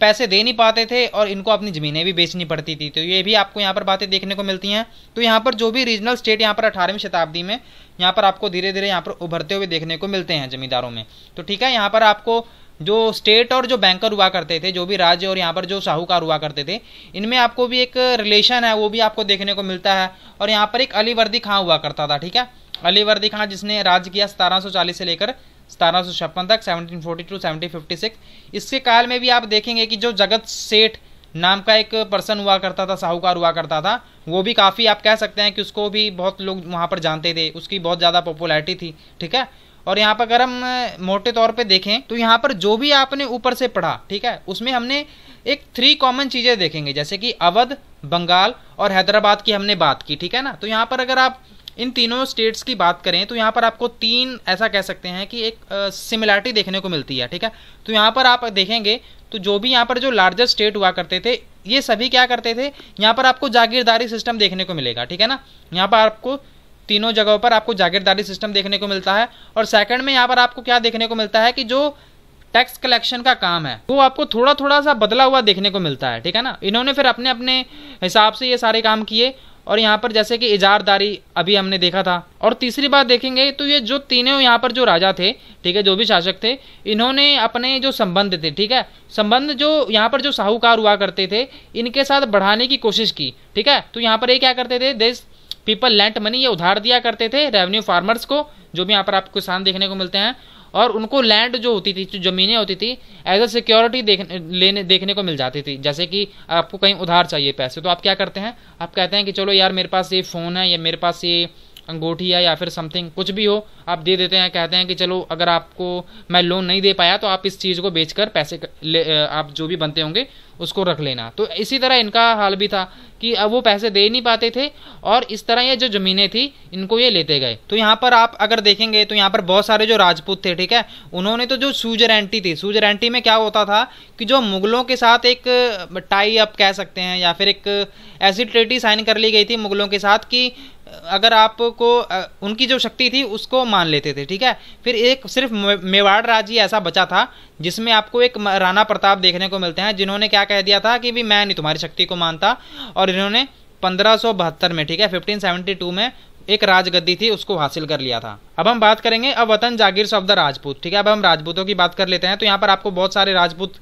पैसे दे नहीं पाते थे और इनको अपनी ज़मीनें भी बेचनी पड़ती थी तो ये भी आपको यहाँ पर बातें देखने को मिलती हैं तो यहाँ पर जो भी रीजनल स्टेट यहाँ पर अठारहवीं शताब्दी में यहाँ पर आपको धीरे धीरे यहाँ पर उभरते हुए देखने को मिलते हैं जमींदारों में तो ठीक है यहाँ पर आपको जो स्टेट और जो बैंकर हुआ करते थे जो भी राज्य और यहाँ पर जो साहूकार हुआ करते थे इनमें आपको भी एक रिलेशन है वो भी आपको देखने को मिलता है और यहाँ पर एक अलीवर्दी खां हुआ करता था ठीक है अलीवर्दी खां जिसने राज किया चालीस से लेकर सतारह तक 1742 सिक्स इसके काल में भी आप देखेंगे कि जो जगत सेठ नाम का एक पर्सन हुआ करता था साहूकार हुआ करता था वो भी काफ़ी आप कह सकते हैं कि उसको भी बहुत लोग वहाँ पर जानते थे उसकी बहुत ज़्यादा पॉपुलैरिटी थी ठीक है और यहाँ पर अगर हम मोटे तौर पे देखें तो यहाँ पर जो भी आपने ऊपर से पढ़ा ठीक है उसमें हमने एक थ्री कॉमन चीज़ें देखेंगे जैसे कि अवध बंगाल और हैदराबाद की हमने बात की ठीक है ना तो यहाँ पर अगर आप इन तीनों स्टेट्स की बात करें तो यहाँ पर आपको तीन ऐसा कह सकते हैं कि एक सिमिलैरिटी देखने को मिलती है ठीक है तो यहाँ पर आप देखेंगे तो जो भी यहाँ पर जो लार्जेस्ट स्टेट हुआ करते थे ये सभी क्या करते थे यहाँ पर आपको जागीरदारी सिस्टम देखने को मिलेगा ठीक है ना यहाँ पर आपको तीनों जगहों पर आपको जागीरदारी सिस्टम देखने को मिलता है और सेकंड में यहाँ पर आपको क्या देखने को मिलता है कि जो टैक्स कलेक्शन का काम है वो आपको थोड़ा थोड़ा सा बदला हुआ देखने को मिलता है ठीक है ना इन्होंने फिर अपने अपने हिसाब से ये सारे काम किए और यहाँ पर जैसे कि इजारदारी अभी हमने देखा था और तीसरी बात देखेंगे तो ये जो तीनों यहाँ पर जो राजा थे ठीक है जो भी शासक थे इन्होंने अपने जो संबंध थे ठीक है संबंध जो यहाँ पर जो साहूकार हुआ करते थे इनके साथ बढ़ाने की कोशिश की ठीक है तो यहाँ पर ये क्या करते थे देश पीपल लेंट मनी ये उधार दिया करते थे रेवेन्यू फार्मर्स को जो भी यहाँ पर आपको किसान देखने को मिलते हैं और उनको लैंड जो होती थी जो ज़मीनें होती थी एज अ सिक्योरिटी लेने देखने को मिल जाती थी जैसे कि आपको कहीं उधार चाहिए पैसे तो आप क्या करते हैं आप कहते हैं कि चलो यार मेरे पास ये फ़ोन है या मेरे पास ये अंगूठी या, या फिर समथिंग कुछ भी हो आप दे देते हैं कहते हैं कि चलो अगर आपको मैं लोन नहीं दे पाया तो आप इस चीज़ को बेचकर पैसे आप जो भी बनते होंगे उसको रख लेना तो इसी तरह इनका हाल भी था कि अब वो पैसे दे नहीं पाते थे और इस तरह ये जो ज़मीनें थी इनको ये लेते गए तो यहाँ पर आप अगर देखेंगे तो यहाँ पर बहुत सारे जो राजपूत थे ठीक है उन्होंने तो जो सूजरेंटी थी सूजरेंटी में क्या होता था कि जो मुग़लों के साथ एक टाई अप कह सकते हैं या फिर एक ऐसी ट्रेटी साइन कर ली गई थी मुग़लों के साथ कि अगर आपको उनकी जो शक्ति थी उसको मान लेते थे ठीक है फिर एक सिर्फ मेवाड़ राज्य ऐसा बचा था जिसमें आपको एक राणा प्रताप देखने को मिलते हैं जिन्होंने क्या कह दिया था कि भी मैं नहीं तुम्हारी शक्ति को मानता और इन्होंने पंद्रह में ठीक है फिफ्टीन में एक राजगद्दी थी उसको हासिल कर लिया था अब हम बात करेंगे अब वतन जागीर ऑफ द राजपूत ठीक है अब हम राजपूतों की बात कर लेते हैं तो यहाँ पर आपको बहुत सारे राजपूत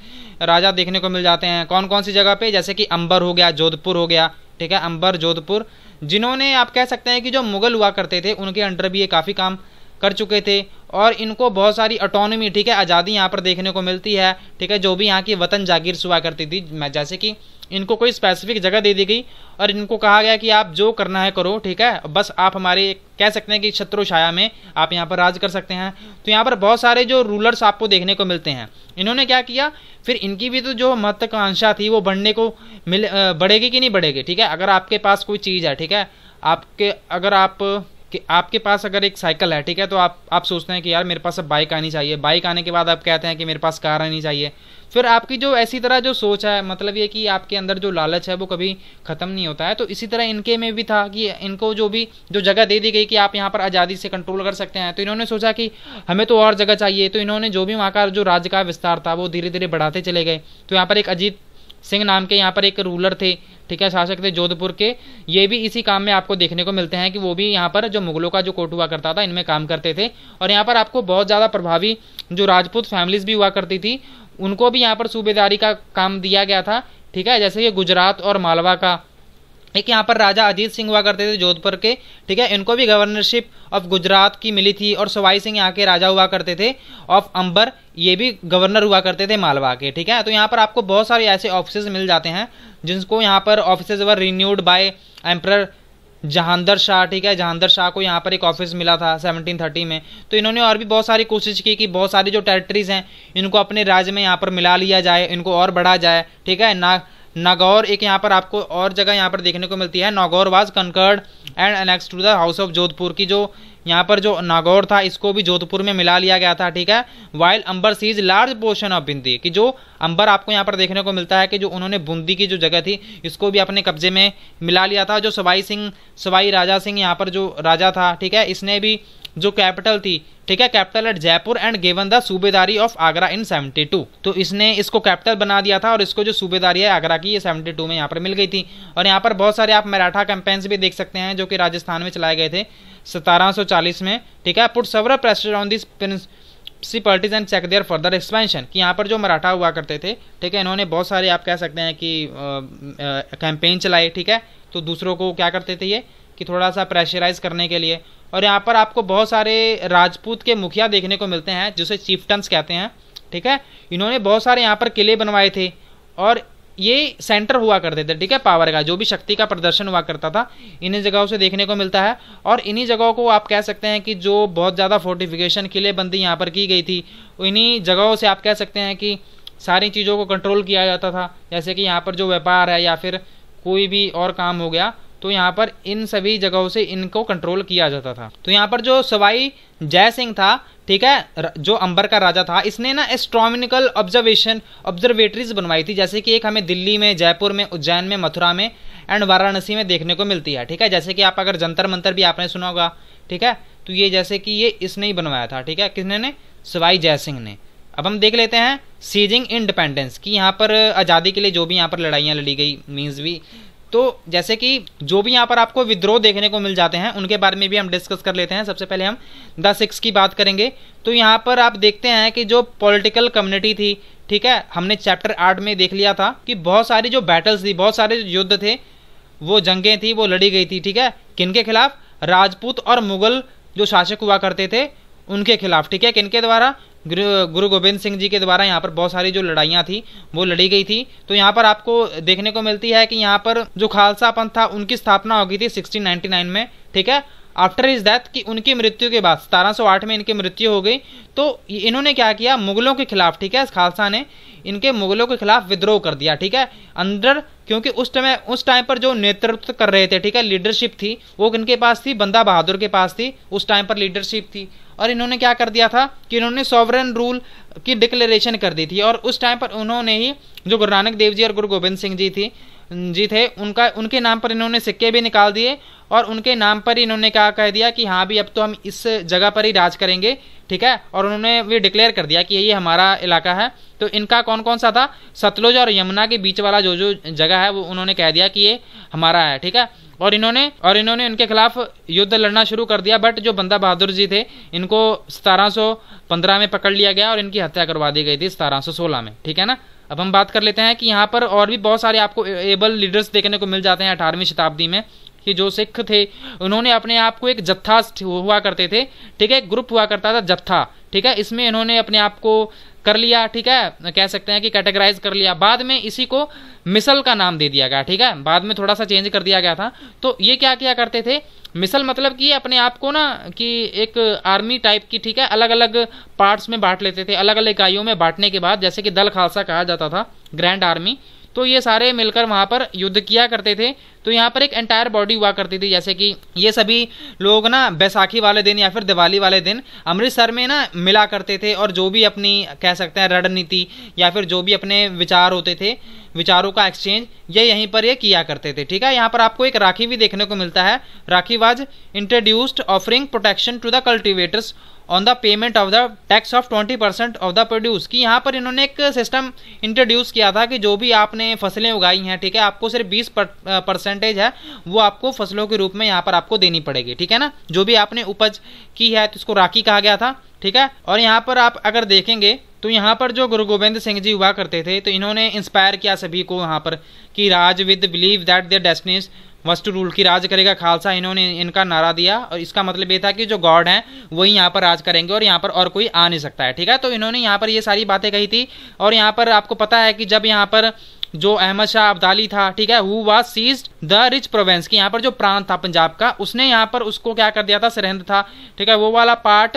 राजा देखने को मिल जाते हैं कौन कौन सी जगह पे जैसे कि अंबर हो गया जोधपुर हो गया ठीक है अंबर जोधपुर जिन्होंने आप कह सकते हैं कि जो मुगल हुआ करते थे उनके अंडर भी ये काफ़ी काम कर चुके थे और इनको बहुत सारी ऑटोनोमी ठीक है आज़ादी यहाँ पर देखने को मिलती है ठीक है जो भी यहाँ की वतन जागीर हुआ करती थी जैसे कि इनको कोई स्पेसिफिक जगह दे दी गई और इनको कहा गया कि आप जो करना है करो ठीक है बस आप हमारे कह सकते हैं कि शत्रु छाया में आप यहाँ पर राज कर सकते हैं तो यहाँ पर बहुत सारे जो रूलर्स आपको देखने को मिलते हैं इन्होंने क्या किया फिर इनकी भी तो जो महत्वाकांक्षा थी वो बढ़ने को मिल बढ़ेगी कि नहीं बढ़ेगी ठीक है अगर आपके पास कोई चीज़ है ठीक है आपके अगर आप कि आपके पास अगर एक साइकिल है ठीक है तो आप आप सोचते हैं कि यार मेरे पास अब बाइक आनी चाहिए बाइक आने के बाद आप कहते हैं कि मेरे पास कार आनी चाहिए फिर आपकी जो ऐसी तरह जो सोच है मतलब ये कि आपके अंदर जो लालच है वो कभी ख़त्म नहीं होता है तो इसी तरह इनके में भी था कि इनको जो भी जो जगह दे दी गई कि आप यहाँ पर आज़ादी से कंट्रोल कर सकते हैं तो इन्होंने सोचा कि हमें तो और जगह चाहिए तो इन्होंने जो भी वहाँ का जो राज्य का विस्तार था वो धीरे धीरे बढ़ाते चले गए तो यहाँ पर एक अजीत सिंह नाम के यहाँ पर एक रूलर थे ठीक है शासक थे जोधपुर के ये भी इसी काम में आपको देखने को मिलते हैं कि वो भी यहाँ पर जो मुगलों का जो कोट हुआ करता था इनमें काम करते थे और यहाँ पर आपको बहुत ज़्यादा प्रभावी जो राजपूत फैमिलीज भी हुआ करती थी उनको भी यहाँ पर सूबेदारी का काम दिया गया था ठीक है जैसे कि गुजरात और मालवा का एक यहाँ पर राजा अजीत सिंह हुआ करते थे जोधपुर के ठीक है इनको भी गवर्नरशिप ऑफ गुजरात की मिली थी और सवाई सिंह यहाँ के राजा हुआ करते थे ऑफ अंबर ये भी गवर्नर हुआ करते थे मालवा के ठीक है तो यहाँ पर आपको बहुत सारे ऐसे ऑफिस मिल जाते हैं जिनको यहाँ पर office were renewed by emperor Jahandar Shah ठीक है जहांदर शाह को यहाँ पर एक ऑफिस मिला था 1730 में तो इन्होंने और भी बहुत सारी कोशिश की कि बहुत सारी जो टेरिटरीज हैं इनको अपने राज्य में यहाँ पर मिला लिया जाए इनको और बढ़ा जाए ठीक है ना नागौर एक यहाँ पर आपको और जगह यहाँ पर देखने को मिलती है Nagaur was conquered and annex to the house of Jodhpur की जो यहाँ पर जो नागौर था इसको भी जोधपुर में मिला लिया गया था ठीक है while Amber seized large portion of Bundi कि जो अंबर आपको यहाँ पर देखने को मिलता है कि जो उन्होंने बूंदी की जो जगह थी इसको भी अपने कब्जे में मिला लिया था जो सवाई सिंह सवाई राजा सिंह यहाँ पर जो राजा था ठीक है इसने भी जो कैपिटल थी ठीक है capital at Jaipur and given the subedari of Agra in 72 तो इसने इसको कैपिटल बना दिया था और इसको जो सूबेदारी है आगरा की ये 72 में यहाँ पर मिल गई थी और यहाँ पर बहुत सारे आप मराठा कैंपेन्स भी देख सकते हैं जो कि राजस्थान में चलाए गए थे 1740 में ठीक है put severe pressure on this principalities and check their further expansion कि यहाँ पर जो मराठा हुआ करते थे ठीक है इन्होंने बहुत सारे आप कह सकते हैं कि कैंपेन चलाए ठीक है तो दूसरों को क्या करते थे ये कि थोड़ा सा प्रेशराइज करने के लिए और यहाँ पर आपको बहुत सारे राजपूत के मुखिया देखने को मिलते हैं जिसे चीफ्टन्स कहते हैं ठीक है इन्होंने बहुत सारे यहाँ पर किले बनवाए थे और ये सेंटर हुआ करते थे ठीक है पावर का जो भी शक्ति का प्रदर्शन हुआ करता था इन्हीं जगहों से देखने को मिलता है और इन्हीं जगहों को आप कह सकते हैं कि जो बहुत ज़्यादा फोर्टिफिकेशन किलेबंदी यहाँ पर की गई थी इन्हीं जगहों से आप कह सकते हैं कि सारी चीज़ों को कंट्रोल किया जाता था जैसे कि यहाँ पर जो व्यापार है या फिर कोई भी और काम हो गया तो यहाँ पर इन सभी जगहों से इनको कंट्रोल किया जाता था तो यहाँ पर जो सवाई जय सिंह था ठीक है जो अंबर का राजा था इसने ना एस्ट्रोमिकल ऑब्जर्वेशन ऑब्जर्वेटरीज बनवाई थी जैसे कि एक हमें दिल्ली में जयपुर में उज्जैन में मथुरा में एंड वाराणसी में देखने को मिलती है ठीक है जैसे कि आप अगर जंतर मंतर भी आपने सुना होगा ठीक है तो ये जैसे कि ये इसने ही बनवाया था ठीक है किसने ने सवाई जय सिंह ने अब हम देख लेते हैं सीजिंग इंडिपेंडेंस कि यहाँ पर आज़ादी के लिए जो भी यहाँ पर लड़ाइयाँ लड़ी गई मीन्स भी तो जैसे कि जो भी यहाँ पर आपको विद्रोह देखने को मिल जाते हैं उनके बारे में भी हम डिस्कस कर लेते हैं सबसे पहले हम द सिक्स की बात करेंगे तो यहाँ पर आप देखते हैं कि जो पॉलिटिकल कम्युनिटी थी ठीक है हमने चैप्टर आठ में देख लिया था कि बहुत सारी जो बैटल्स थी बहुत सारे युद्ध थे वो जंगें थी वो लड़ी गई थी ठीक है किन के खिलाफ राजपूत और मुगल जो शासक हुआ करते थे उनके खिलाफ ठीक है किनके द्वारा गुरु गुरु गोविंद सिंह जी के द्वारा यहाँ पर बहुत सारी जो लड़ाइयाँ थी वो लड़ी गई थी तो यहाँ पर आपको देखने को मिलती है कि यहाँ पर जो खालसा पंथ था उनकी स्थापना हो गई थी सिक्सटीन में ठीक है आफ्टर इज डेथ कि उनकी मृत्यु के बाद 1708 में इनकी मृत्यु हो गई तो इन्होंने क्या किया मुगलों के खिलाफ ठीक है खालसा ने इनके मुगलों के खिलाफ विद्रोह कर दिया ठीक है अंदर क्योंकि उस टाइम उस टाइम पर जो नेतृत्व कर रहे थे ठीक है लीडरशिप थी वो किनके पास थी बंदा बहादुर के पास थी उस टाइम पर लीडरशिप थी और इन्होंने क्या कर दिया था कि इन्होंने सॉवरन रूल की डिक्लेरेशन कर दी थी और उस टाइम पर उन्होंने ही जो गुरु नानक देव जी और गुरु गोविंद सिंह जी थी जी थे उनका उनके नाम पर इन्होंने सिक्के भी निकाल दिए और उनके नाम पर ही इन्होंने क्या कह दिया कि हाँ भी अब तो हम इस जगह पर ही राज करेंगे ठीक है और उन्होंने भी डिक्लेयर कर दिया कि ये हमारा इलाका है तो इनका कौन कौन सा था सतलुज और यमुना के बीच वाला जो जो जगह है वो उन्होंने कह दिया कि ये हमारा है ठीक है और इन्होंने और इन्होंने उनके खिलाफ युद्ध लड़ना शुरू कर दिया बट जो बंदा बहादुर जी थे इनको सतारह में पकड़ लिया गया और इनकी हत्या करवा दी गई थी सतारह में ठीक है ना अब हम बात कर लेते हैं कि यहाँ पर और भी बहुत सारे आपको एबल लीडर्स देखने को मिल जाते हैं अठारहवीं शताब्दी में कि जो सिख थे उन्होंने अपने आप को एक जत्था हुआ करते थे ठीक है ग्रुप हुआ करता था जत्था ठीक है इसमें इन्होंने अपने आप को कर लिया ठीक है कह सकते हैं कि कैटेगराइज कर लिया बाद में इसी को मिसल का नाम दे दिया गया ठीक है बाद में थोड़ा सा चेंज कर दिया गया था तो ये क्या किया करते थे मिसल मतलब कि अपने आप को ना कि एक आर्मी टाइप की ठीक है अलग अलग पार्ट्स में बांट लेते थे अलग अलग इकाइयों में बांटने के बाद जैसे कि दल खालसा कहा जाता था ग्रैंड आर्मी तो ये सारे मिलकर वहाँ पर युद्ध किया करते थे तो यहाँ पर एक एंटायर बॉडी हुआ करती थी जैसे कि ये सभी लोग ना बैसाखी वाले दिन या फिर दिवाली वाले दिन अमृतसर में ना मिला करते थे और जो भी अपनी कह सकते हैं रणनीति या फिर जो भी अपने विचार होते थे विचारों का एक्सचेंज ये यहीं पर ये किया करते थे ठीक है यहाँ पर आपको एक राखी भी देखने को मिलता है rakhi was introduced offering protection to the cultivators on the payment of the tax of twenty percent of the produce कि यहाँ पर इन्होंने एक सिस्टम इंट्रोड्यूस किया था कि जो भी आपने फसलें उगाई हैं ठीक है आपको सिर्फ बीस परसेंटेज है वो आपको फसलों के रूप में यहाँ पर आपको देनी पड़ेगी ठीक है ना जो भी आपने उपज की है तो इसको राखी कहा गया था ठीक है और यहाँ पर आप अगर देखेंगे तो यहाँ पर जो गुरु गोविंद सिंह जी हुआ करते थे तो इन्होंने इंस्पायर किया सभी को यहाँ पर कि राज with believe that their destinies was to rule की राज करेगा खालसा इन्होंने इनका नारा दिया और इसका मतलब ये था कि जो गॉड हैं वही यहाँ पर राज करेंगे और यहाँ पर और कोई आ नहीं सकता है ठीक है तो इन्होंने यहाँ पर ये सारी बातें कही थी और यहाँ पर आपको पता है कि जब यहाँ पर जो अहमद शाह अब्दाली था ठीक है who was seized the rich province की यहाँ पर जो प्रांत था पंजाब का उसने यहाँ पर उसको क्या कर दिया था सरहद था ठीक है वो वाला पार्ट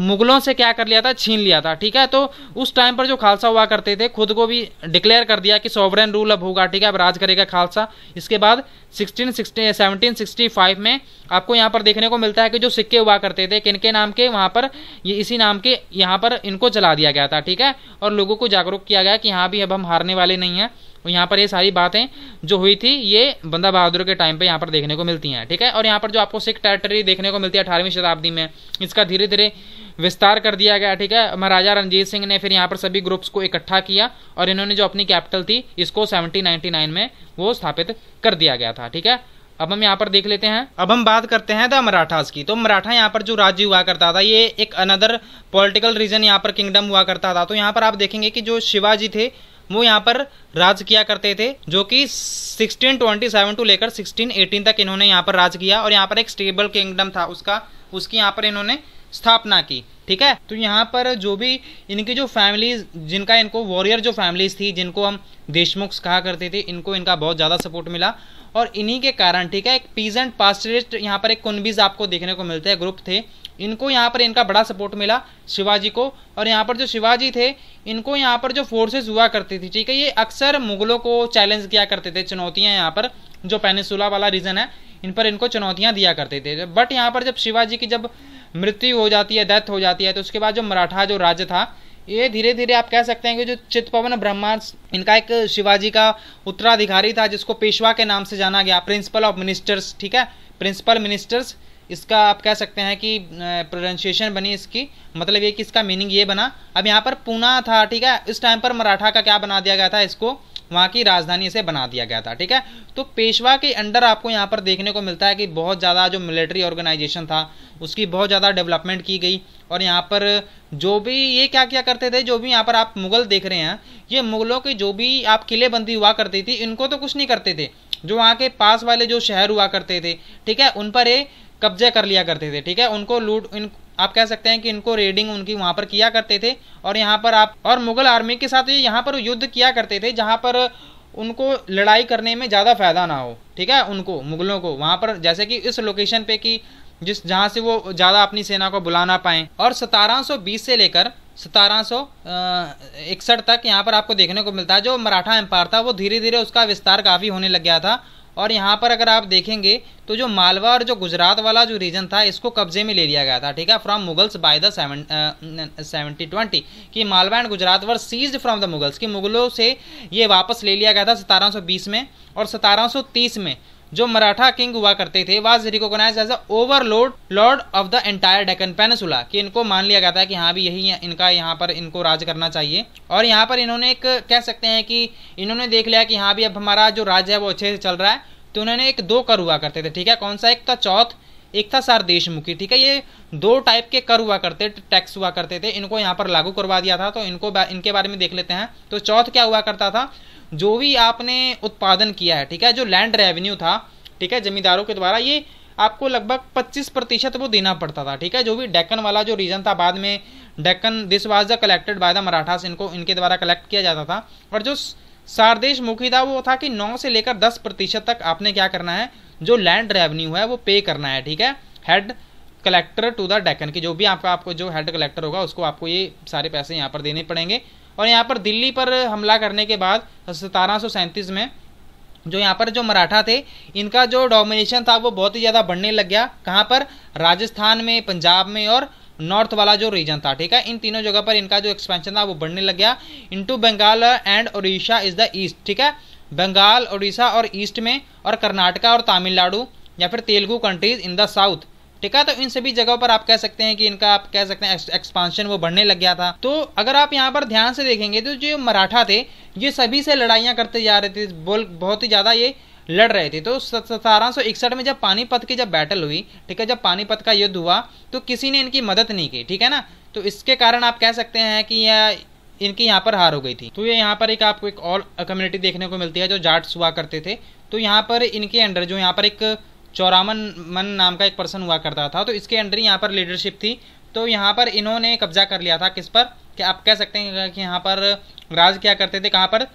मुगलों से क्या कर लिया था छीन लिया था ठीक है तो उस टाइम पर जो खालसा हुआ करते थे खुद को भी डिक्लेयर कर दिया कि सॉवरेन रूल अब होगा ठीक है अब राज करेगा खालसा इसके बाद sixteen sixty seventeen sixty five में आपको यहाँ पर देखने को मिलता है कि जो सिक्के हुआ करते थे किन के नाम के वहाँ पर ये इसी नाम के यहाँ पर इनको चला दिया गया था ठीक है और लोगों को जागरूक किया गया कि यहाँ भी अब हम हारने वाले नहीं हैं और तो यहाँ पर ये सारी बातें जो हुई थी ये बंदा बहादुर के टाइम पे यहाँ पर देखने को मिलती हैं ठीक है और यहाँ पर जो आपको सिख टेरिटरी देखने को मिलती है अठारहवीं शताब्दी में इसका धीरे धीरे विस्तार कर दिया गया ठीक है महाराजा रणजीत सिंह ने फिर यहाँ पर सभी ग्रुप्स को इकट्ठा किया और इन्होंने जो अपनी कैपिटल थी इसको सेवनटीन में वो स्थापित कर दिया गया था ठीक है अब हम यहाँ पर देख लेते हैं अब हम बात करते हैं द मराठास की तो मराठा यहाँ पर जो राज्य हुआ करता था ये एक अनदर पॉलिटिकल रीजन यहाँ पर किंगडम हुआ करता था तो यहाँ पर आप देखेंगे कि जो शिवाजी थे वो यहाँ पर राज किया करते थे जो कि 1627 टू लेकर 1618 तक इन्होंने यहाँ पर राज किया और यहाँ पर एक स्टेबल किंगडम था उसका उसकी यहाँ पर इन्होंने स्थापना की ठीक है तो यहाँ पर जो भी इनकी जो फैमिलीज जिनका इनको वॉरियर जो फैमिलीज थी जिनको हम देशमुख कहा करते थे इनको इनका बहुत ज़्यादा सपोर्ट मिला और इन्हीं के कारण ठीक है एक पीजेंट पास्टरिस्ट यहाँ पर एक कुनबीज आपको देखने को मिलते हैं ग्रुप थे इनको यहाँ पर इनका बड़ा सपोर्ट मिला शिवाजी को और यहाँ पर जो शिवाजी थे इनको यहाँ पर जो फोर्सेस हुआ करती थी ठीक है ये अक्सर मुगलों को चैलेंज किया करते थे चुनौतियाँ यहाँ पर जो पेनिसुला वाला रीजन है इन पर इनको चुनौतियाँ दिया करते थे बट यहाँ पर जब शिवाजी की जब मृत्यु हो जाती है डेथ हो जाती है तो उसके बाद जो मराठा जो राज्य था ये धीरे धीरे आप कह सकते हैं कि जो चित्तपवन ब्रह्मा इनका एक शिवाजी का उत्तराधिकारी था जिसको पेशवा के नाम से जाना गया प्रिंसिपल ऑफ मिनिस्टर्स ठीक है प्रिंसिपल मिनिस्टर्स इसका आप कह सकते हैं कि प्रोनाउंसिएशन बनी इसकी मतलब ये कि इसका मीनिंग ये बना अब यहाँ पर पूना था ठीक है इस टाइम पर मराठा का क्या बना दिया गया था इसको वहाँ की राजधानी से बना दिया गया था ठीक है तो पेशवा के अंडर आपको यहाँ पर देखने को मिलता है कि बहुत ज़्यादा जो मिलिट्री ऑर्गेनाइजेशन था उसकी बहुत ज़्यादा डेवलपमेंट की गई और यहाँ पर जो भी ये क्या क्या करते थे जो भी यहाँ पर आप मुगल देख रहे हैं ये मुगलों की जो भी आप किलेबंदी हुआ करती थी इनको तो कुछ नहीं करते थे जो वहाँ के पास वाले जो शहर हुआ करते थे ठीक है उन पर ये कब्जे कर लिया करते थे ठीक है उनको लूट इन आप कह सकते हैं कि इनको रेडिंग उनकी वहाँ पर किया करते थे और यहाँ पर आप और मुगल आर्मी के साथ यहाँ पर युद्ध किया करते थे जहाँ पर उनको लड़ाई करने में ज़्यादा फायदा ना हो ठीक है उनको मुगलों को वहाँ पर जैसे कि इस लोकेशन पे कि जिस जहाँ से वो ज़्यादा अपनी सेना को बुला ना पाएँ और सतारह से लेकर सतारह इकसठ तक यहाँ पर आपको देखने को मिलता है जो मराठा एम्पायर था वो धीरे धीरे उसका विस्तार काफ़ी होने लग गया था और यहाँ पर अगर आप देखेंगे तो जो मालवा और जो गुजरात वाला जो रीजन था इसको कब्जे में ले लिया गया था ठीक है from Mughals by the seven seventy twenty कि Malwa and Gujarat were seized from the Mughals कि मुगलों से ये वापस ले लिया गया था सतारह में और सतारह में जो मराठा किंग हुआ करते थे was recognised as a overlord lord of the entire Deccan peninsula कि इनको मान लिया गया था कि हाँ भी यही इनका यहाँ पर इनको राज करना चाहिए और यहाँ पर इन्होंने एक कह सकते हैं कि इन्होंने देख लिया कि हाँ भी अब हमारा जो राज्य है वो अच्छे से चल रहा है तो उन्होंने एक दो कर हुआ करते थे ठीक है कौन सा एक था चौथ एक था सार देशमुखी ठीक है ये दो टाइप के कर हुआ करते टैक्स हुआ करते थे इनको यहाँ पर लागू करवा दिया था तो इनको इनके बारे में देख लेते हैं तो चौथ क्या हुआ करता था जो भी आपने उत्पादन किया है ठीक है जो लैंड रेवेन्यू था ठीक है जमींदारों के द्वारा ये आपको लगभग 25 प्रतिशत वो देना पड़ता था ठीक है जो भी डेक्कन वाला जो रीजन था बाद में Deccan this was the collected by the Marathas इनको इनके द्वारा कलेक्ट किया जाता था और जो सारदेश मुखी था वो था कि 9 से लेकर 10 प्रतिशत तक आपने क्या करना है जो लैंड रेवेन्यू है वो पे करना है ठीक है head collector to the Deccan की जो भी आपका आपको जो हेड कलेक्टर होगा उसको आपको ये सारे पैसे यहाँ पर देने पड़ेंगे और यहाँ पर दिल्ली पर हमला करने के बाद सतारह में जो यहाँ पर जो मराठा थे इनका जो डोमिनेशन था वो बहुत ही ज़्यादा बढ़ने लग गया कहाँ पर राजस्थान में पंजाब में और नॉर्थ वाला जो रीजन था ठीक है इन तीनों जगह पर इनका जो एक्सपेंशन था वो बढ़ने लग गया into Bengal and Orissa is the east ठीक है बंगाल उड़ीसा और ईस्ट में और कर्नाटका और तमिलनाडु या फिर Telugu countries in the south ठीक है तो इन सभी जगहों पर आप कह सकते हैं कि इनका आप कह सकते हैं एक्सपांशन वो बढ़ने लग गया था तो अगर आप यहाँ पर ध्यान से देखेंगे तो जो मराठा थे ये सभी से लड़ाइयाँ करते जा रहे थे बोल बहुत ही ज़्यादा ये लड़ रहे थे तो सतारह इकसठ में जब पानीपत की जब बैटल हुई ठीक है जब पानीपत का युद्ध हुआ तो किसी ने इनकी मदद नहीं की ठीक है ना तो इसके कारण आप कह सकते हैं कि यह इनकी यहाँ पर हार हो गई थी तो ये यहाँ पर एक आपको एक और कम्युनिटी देखने को मिलती है जो जाट हुआ करते थे तो यहाँ पर इनके अंडर जो यहाँ पर एक चौरामन मन नाम का एक पर्सन हुआ करता था तो इसके अंडर ही यहाँ पर लीडरशिप थी तो यहाँ पर इन्होंने कब्जा कर लिया था किस पर कि आप कह सकते हैं कि यहाँ पर राज क्या करते थे कहाँ पर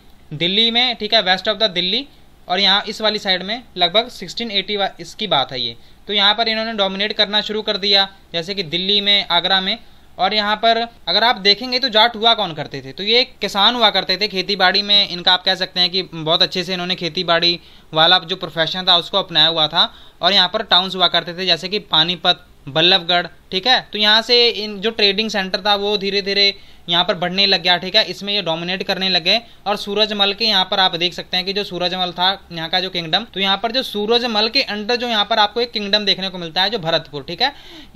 दिल्ली में ठीक है वेस्ट ऑफ द दिल्ली और यहाँ इस वाली साइड में लगभग 1680 इसकी बात है ये तो यहाँ पर इन्होंने डोमिनेट करना शुरू कर दिया जैसे कि दिल्ली में आगरा में और यहाँ पर अगर आप देखेंगे तो जाट हुआ कौन करते थे तो ये किसान हुआ करते थे खेती बाड़ी में इनका आप कह सकते हैं कि बहुत अच्छे से इन्होंने खेती बाड़ी वाला जो प्रोफेशन था उसको अपनाया हुआ था और यहाँ पर टाउन्स हुआ करते थे जैसे कि पानीपत बल्लभगढ़ ठीक है तो यहाँ से इन जो ट्रेडिंग सेंटर था वो धीरे धीरे यहाँ पर बढ़ने लग गया ठीक है इसमें ये डोमिनेट करने लगे और सूरजमल के यहाँ पर आप देख सकते हैं कि जो सूरजमल था यहाँ का जो किंगडम तो यहाँ पर जो सूरजमल के अंडर जो यहाँ पर आपको एक किंगडम देखने को मिलता है जो भरतपुर ठीक है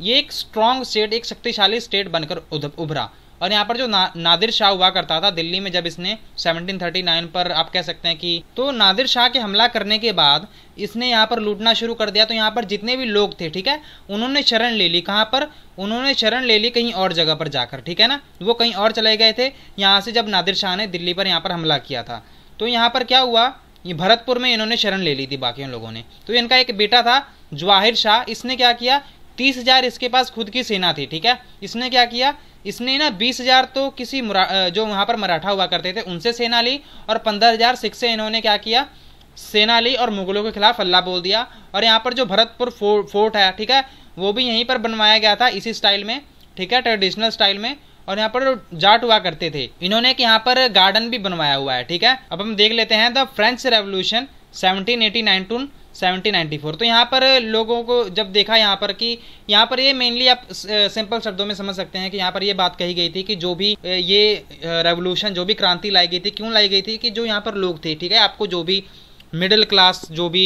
ये एक स्ट्रांग स्टेट एक शक्तिशाली स्टेट बनकर उभरा और यहाँ पर जो ना, नादिर शाह हुआ करता था दिल्ली में जब इसने 1739 पर आप कह सकते हैं कि तो नादिर शाह के हमला करने के बाद इसने यहाँ पर लूटना शुरू कर दिया तो यहाँ पर जितने भी लोग थे ठीक है उन्होंने शरण ले ली कहाँ पर उन्होंने शरण ले ली कहीं और जगह पर जाकर ठीक है ना वो कहीं और चले गए थे यहाँ से जब नादिर शाह ने दिल्ली पर यहाँ पर हमला किया था तो यहाँ पर क्या हुआ ये भरतपुर में इन्होंने शरण ले ली थी बाकी लोगों ने तो इनका एक बेटा था जवाहिर शाह इसने क्या किया तीस हजार इसके पास खुद की सेना थी ठीक है इसने क्या किया इसने ना बीस हजार तो किसी जो वहां पर मराठा हुआ करते थे उनसे सेना ली और पंद्रह हजार सिख से इन्होंने क्या किया सेना ली और मुगलों के खिलाफ हल्ला बोल दिया और यहाँ पर जो भरतपुर फोर्ट फोर्ट है ठीक है वो भी यहीं पर बनवाया गया था इसी स्टाइल में ठीक है ट्रेडिशनल स्टाइल में और यहाँ पर जाट हुआ करते थे इन्होंने यहाँ पर गार्डन भी बनवाया हुआ है ठीक है अब हम देख लेते हैं the French revolution seventeen eighty nine 1794 तो यहाँ पर लोगों को जब देखा यहाँ पर कि यहाँ पर ये मेनली आप सिंपल uh, शब्दों में समझ सकते हैं कि यहाँ पर ये बात कही गई थी कि जो भी uh, ये रेवोल्यूशन uh, जो भी क्रांति लाई गई थी क्यों लाई गई थी कि जो यहाँ पर लोग थे ठीक है आपको जो भी मिडिल क्लास जो भी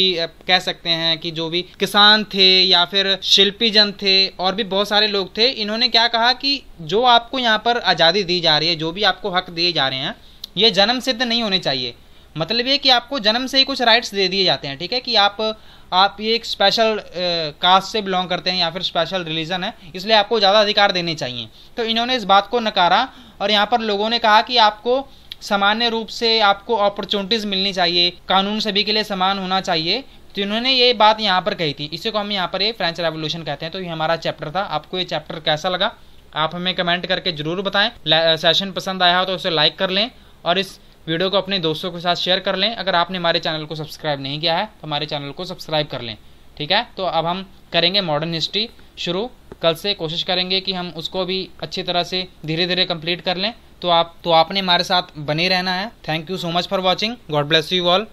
कह सकते हैं कि जो भी किसान थे या फिर शिल्पी जन थे और भी बहुत सारे लोग थे इन्होंने क्या कहा कि जो आपको यहाँ पर आज़ादी दी जा रही है जो भी आपको हक दिए जा रहे हैं ये जन्म सिद्ध नहीं होने चाहिए मतलब ये कि आपको जन्म से ही कुछ राइट्स दे दिए जाते हैं ठीक है कि आप आप ये एक स्पेशल कास्ट से बिलोंग करते हैं या फिर स्पेशल रिलीजन है इसलिए आपको ज़्यादा अधिकार देने चाहिए तो इन्होंने इस बात को नकारा और यहाँ पर लोगों ने कहा कि आपको सामान्य रूप से आपको अपॉर्चुनिटीज़ मिलनी चाहिए कानून सभी के लिए समान होना चाहिए तो इन्होंने ये बात यहाँ पर कही थी इसी को हम यहाँ पर ये फ्रेंच रेवोल्यूशन कहते हैं तो ये हमारा चैप्टर था आपको ये चैप्टर कैसा लगा आप हमें कमेंट करके ज़रूर बताएं सेशन पसंद आया हो तो उसे लाइक कर लें और इस वीडियो को अपने दोस्तों के साथ शेयर कर लें अगर आपने हमारे चैनल को सब्सक्राइब नहीं किया है तो हमारे चैनल को सब्सक्राइब कर लें ठीक है तो अब हम करेंगे मॉडर्न हिस्ट्री शुरू कल से कोशिश करेंगे कि हम उसको भी अच्छी तरह से धीरे धीरे कंप्लीट कर लें तो आप तो आपने हमारे साथ बने रहना है thank you so much for watching God bless you all